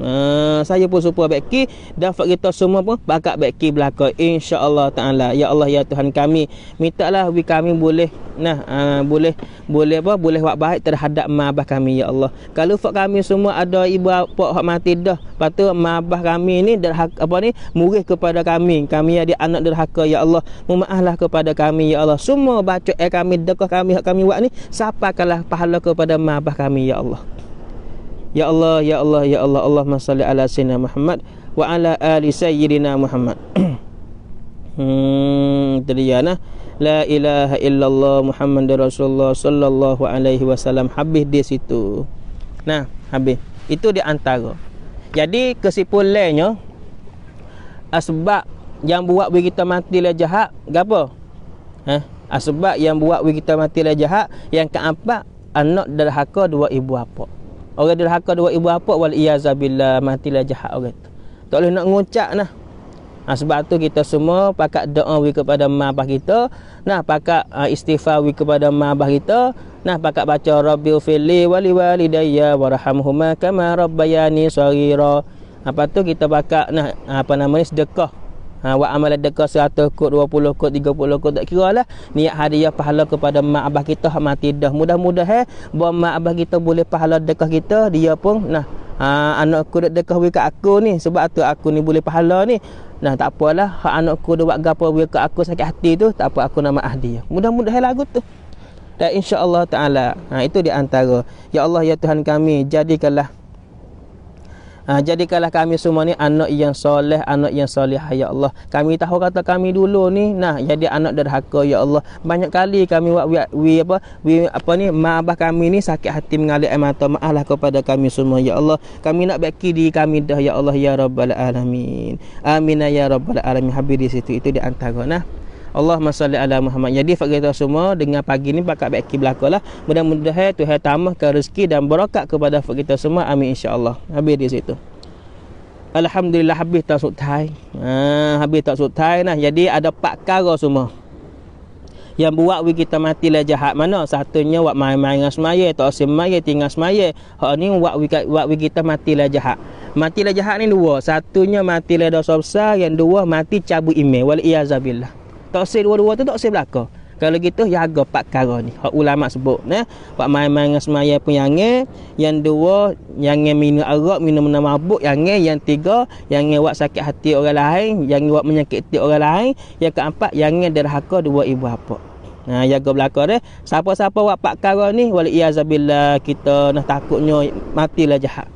Ah, saya pun serupa Bekki dan fak kita semua pun bakat Bekki belaka insya-Allah taala. Ya Allah ya Tuhan kami, mintalah we kami boleh nah uh, boleh boleh apa boleh buat baik terhadap mabah kami ya Allah. Kalau fak kami semua ada ibu bapa hak mati dah, patu mabah kami ni derhaka apa ni murih kepada kami. Kami ada anak derhaka ya Allah. Memaahlah kepada kami ya Allah. Semua baca eh, kami dekah kami hak kami buat ni sapakanlah pahala kepada mabah kami ya Allah. Ya Allah, Ya Allah, Ya Allah Allahumma salli ala sayyidina Muhammad Wa ala ali sayyidina Muhammad Hmm, tadi La ilaha illallah Muhammad Rasulullah Sallallahu alaihi wasallam Habis di situ Nah, habis Itu di antara Jadi kesimpulannya asbab yang buat kita mati lah jahat Gapa? Eh? Sebab yang buat kita mati lah jahat Yang keempat Anak dan haka dua ibu apa Orang derhaka dua ibu apa wal mati la jahat orang tu. Tak boleh nak ngocak nah. Ha, sebab tu kita semua pakat doa wi kepada mabah kita, nah pakat uh, istighfar wi kepada mabah kita, nah pakat baca rabbil fili wali walidayya warhamhuma kama rabbayani saghira. Apa tu kita pakat nah ha, apa nama ni sedekah ha, buat amal dekat 100 kot 20 kot 30 kot tak kira lah niat hadiah pahala kepada mak abah kita ha, mati dah mudah-mudah eh bawa mak abah kita boleh pahala dekat kita dia pun nah ha, anak aku dekat dekat wika aku ni sebab tu aku ni boleh pahala ni nah tak apalah hak anak aku dia buat gapo wika aku sakit hati tu tak apa aku nama hadiah mudah-mudahan lah lagu tu dan insya-Allah taala ha, itu di antara ya Allah ya Tuhan kami jadikanlah Ha, jadikanlah kami semua ni anak yang soleh, anak yang soleh, ya Allah. Kami tahu kata kami dulu ni, nah jadi anak derhaka, ya Allah. Banyak kali kami buat, we, we, apa, we, apa ni, maabah kami ni sakit hati mengalir air mata. Maaflah kepada kami semua, ya Allah. Kami nak baki diri kami dah, ya Allah, ya Rabbal Alamin. Amin, ya Rabbal Alamin. Habis di situ, itu di antara, nah. Allah salli ala Muhammad. Jadi fak kita semua dengan pagi ni pakak baik ki belakalah. Mudah-mudahan Tuhan tambahkan rezeki dan berkat kepada fak kita semua. Amin insya-Allah. Habis di situ. Alhamdulillah habis tak sutai. Ha, habis tak sutai nah. Jadi ada pak perkara semua. Yang buat we kita mati lah jahat mana? Satunya buat main-main dengan semaya, tak usah semaya, tinggal semaya. Hak ni wak we, wak we kita mati lah jahat. Matilah jahat ni dua. Satunya matilah dosa besar, yang dua mati cabut iman. Wal iazabilah tak sel dua-dua tu tak sel belaka. Kalau gitu jaga ya empat perkara ni. Hak ulama sebut nah, Pak main-main dengan semaya pun yang yang dua yang minum arak, minum nama mabuk yang yang tiga yang buat sakit hati orang lain, yang buat hati orang lain, yang keempat yang derhaka dua ibu apa. Nah, jaga ya belaka deh. Siapa-siapa buat empat perkara ni, wal iazabilah kita nak takutnya matilah jahat.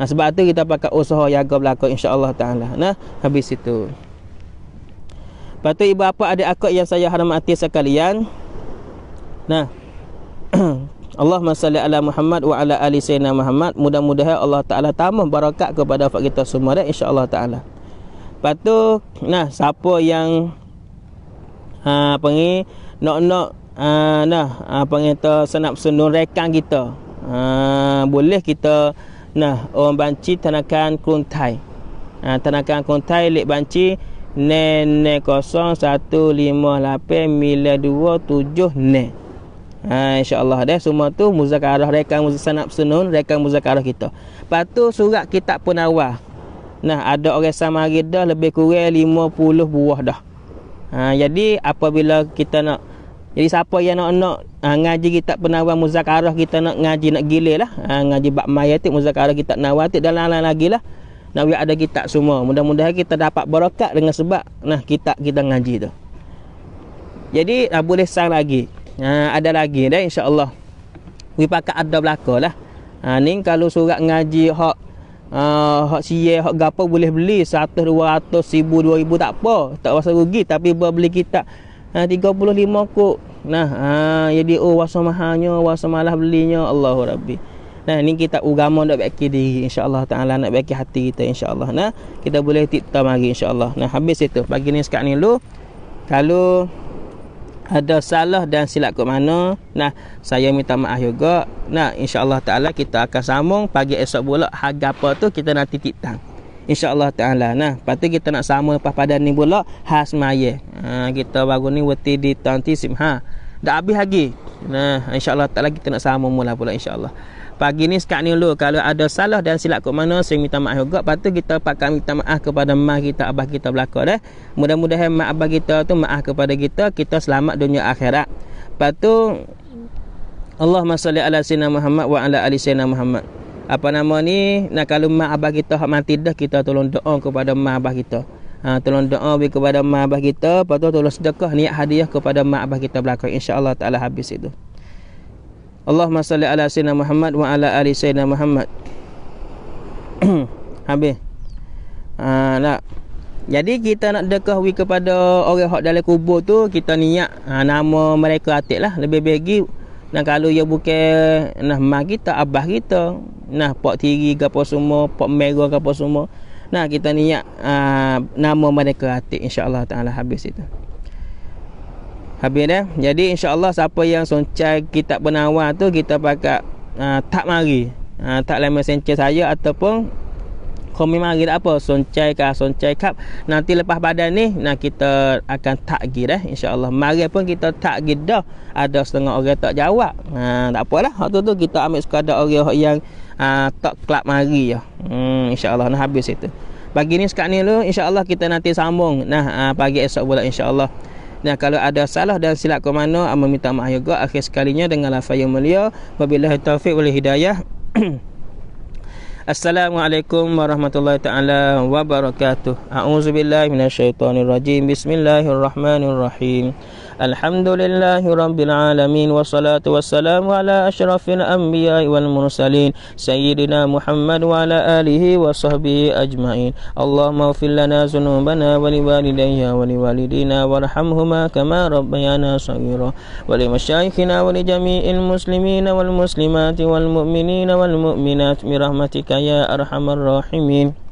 Nah, sebab tu kita pakai usaha jaga ya belaka insya-Allah taala. Nah, habis itu. Lepas tu ibu apa ada akad yang saya hati sekalian Nah Allah salli ala Muhammad wa ala ali sayyidina Muhammad Mudah-mudahan Allah Ta'ala tambah barakat kepada wafat kita semua dan insyaAllah Ta'ala Lepas tu Nah siapa yang ha, Apa ni Nak-nak ha, Nah Apa ni ta, Senap senur rekan kita ha, Boleh kita Nah Orang banci tanakan kuntai ha, Tanakan kuntai Lik banci Banci 0158927 ne. Ha insya-Allah dah semua tu muzakarah rekan muzakarah sunun rekan muzakarah kita. Patu surat kitab pun awal. Nah ada orang samari dah lebih kurang 50 buah dah. Ha jadi apabila kita nak jadi siapa yang nak nak ha, ngaji kitab penawar muzakarah kita nak ngaji nak gilir lah. Ha, ngaji bab mayatik muzakarah kitab nawatik dan lain-lain lagi lah. Lagilah. Nabi ada kitab semua. Mudah-mudahan kita dapat berkat dengan sebab nah kitab kita ngaji tu. Jadi dah boleh sang lagi. Ha, ada lagi dah insya-Allah. Wi pakak ada belakalah. Ha ah, ni kalau surat ngaji hak uh, ah, hak siye hak gapo boleh beli 100 200 1000 2000 tak apa. Tak rasa rugi tapi boleh beli kitab ha, 35 kok. Nah, ha, jadi oh wasa mahalnya, wasa malah belinya Allahu Rabbi. Nah, ni kita ugama nak baiki diri insya-Allah taala nak baiki hati kita insya-Allah. Nah, kita boleh tiktok mari insya-Allah. Nah, habis itu. Pagi ni sekarang ni dulu. Kalau ada salah dan silap ke mana, nah saya minta maaf juga. Nah, insya-Allah taala kita akan sambung pagi esok pula harga apa tu kita nanti tiktok. InsyaAllah Ta'ala Nah, lepas kita nak sama Lepas pada ni pula Khas Maya ha, Kita baru ni Wati di Tanti Simha Dah habis lagi Nah, insyaAllah Ta'ala Kita nak sama mula pula InsyaAllah Allah pagi ni sekat ni dulu kalau ada salah dan silap kat mana saya minta maaf juga lepas tu kita pakai minta maaf kepada mak kita abah kita belaka dah eh. mudah-mudahan mak abah kita tu maaf kepada kita kita selamat dunia akhirat lepas tu Allahumma salli ala sayyidina Muhammad wa ala ali sayyidina Muhammad apa nama ni nak kalau mak abah kita hak mati dah kita tolong doa kepada mak abah kita ha, tolong doa bagi kepada mak abah kita Patut tolong sedekah niat hadiah kepada mak abah kita Insya Allah taala habis itu Allahumma salli ala sayyidina Muhammad wa ala ali sayyidina Muhammad. Habis. Ha, nak. Jadi kita nak dekahwi kepada orang hak dalam kubur tu kita niat ha, nama mereka atik lah lebih bagi nah kalau ia bukan nah mak kita abah kita nah pak tiri gapo semua pak mera gapo semua nah kita niat ha, nama mereka atik insyaallah taala habis itu. Habis dah. Jadi insya-Allah siapa yang soncai kitab penawar tu kita pakat uh, ah, tak mari. Uh, tak lama sencer saya ataupun kami mari tak apa soncai ka soncai kap nanti lepas badan ni nah kita akan tak takgi dah Allah, mari pun kita takgi dah ada setengah orang tak jawab ha uh, tak apalah waktu tu kita ambil suka ada orang yang uh, tak kelab mari ya hmm Allah nah habis itu Bagi ni sekat ni dulu Allah kita nanti sambung nah uh, pagi esok pula Allah. Nah, kalau ada salah dan silap ke mana Amin ah, minta maaf juga Akhir sekalinya dengan lafaz yang mulia Wabillahi taufiq oleh hidayah Assalamualaikum warahmatullahi taala wabarakatuh. A'udzubillahi minasyaitonirrajim. Bismillahirrahmanirrahim. الحمد لله رب العالمين والصلاة والسلام على أشرف الأنبياء والمرسلين سيدنا محمد وعلى آله وصحبه أجمعين اللهم اغفر لنا ذنوبنا ولوالدينا ولوالدينا وارحمهما كما ربيانا صغيرا ولمشايخنا ولجميع المسلمين والمسلمات والمؤمنين والمؤمنات برحمتك يا أرحم الراحمين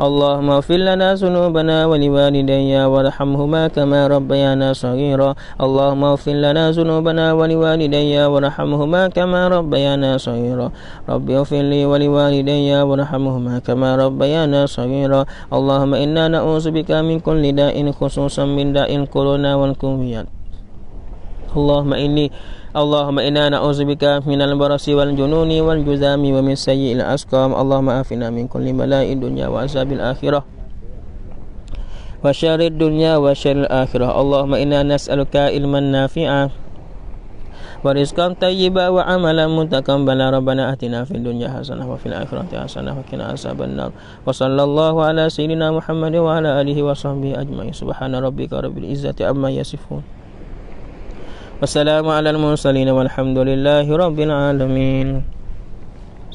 اللهم اغفر لنا ذنوبنا ولوالدينا وارحمهما كما ربيانا صغيرا اللهم اغفر لنا ذنوبنا ولوالدينا وارحمهما كما ربيانا صغيرا رب اغفر لي ولوالدينا وارحمهما كما ربيانا صغيرا اللهم انا نعوذ بك من كل داء خصوصا من داء الكورونا والكوفيد اللهم اني اللهم إنا نعوذ بك من البرص والجنون والجذام ومن سيء الأسقام اللهم عافنا من كل بلاء الدنيا وعذاب الآخرة وشر الدنيا وشر الآخرة اللهم إنا نسألك علما نافعا ورزقا طيبا وعملا متقبلا ربنا آتنا في الدنيا حسنة وفي الآخرة حسنة وقنا عذاب النار وصلى الله على سيدنا محمد وعلى آله وصحبه أجمعين سبحان ربك رب العزة عما يصفون wassalamu ala al-mursalin walhamdulillahi rabbil alamin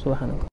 subhanallah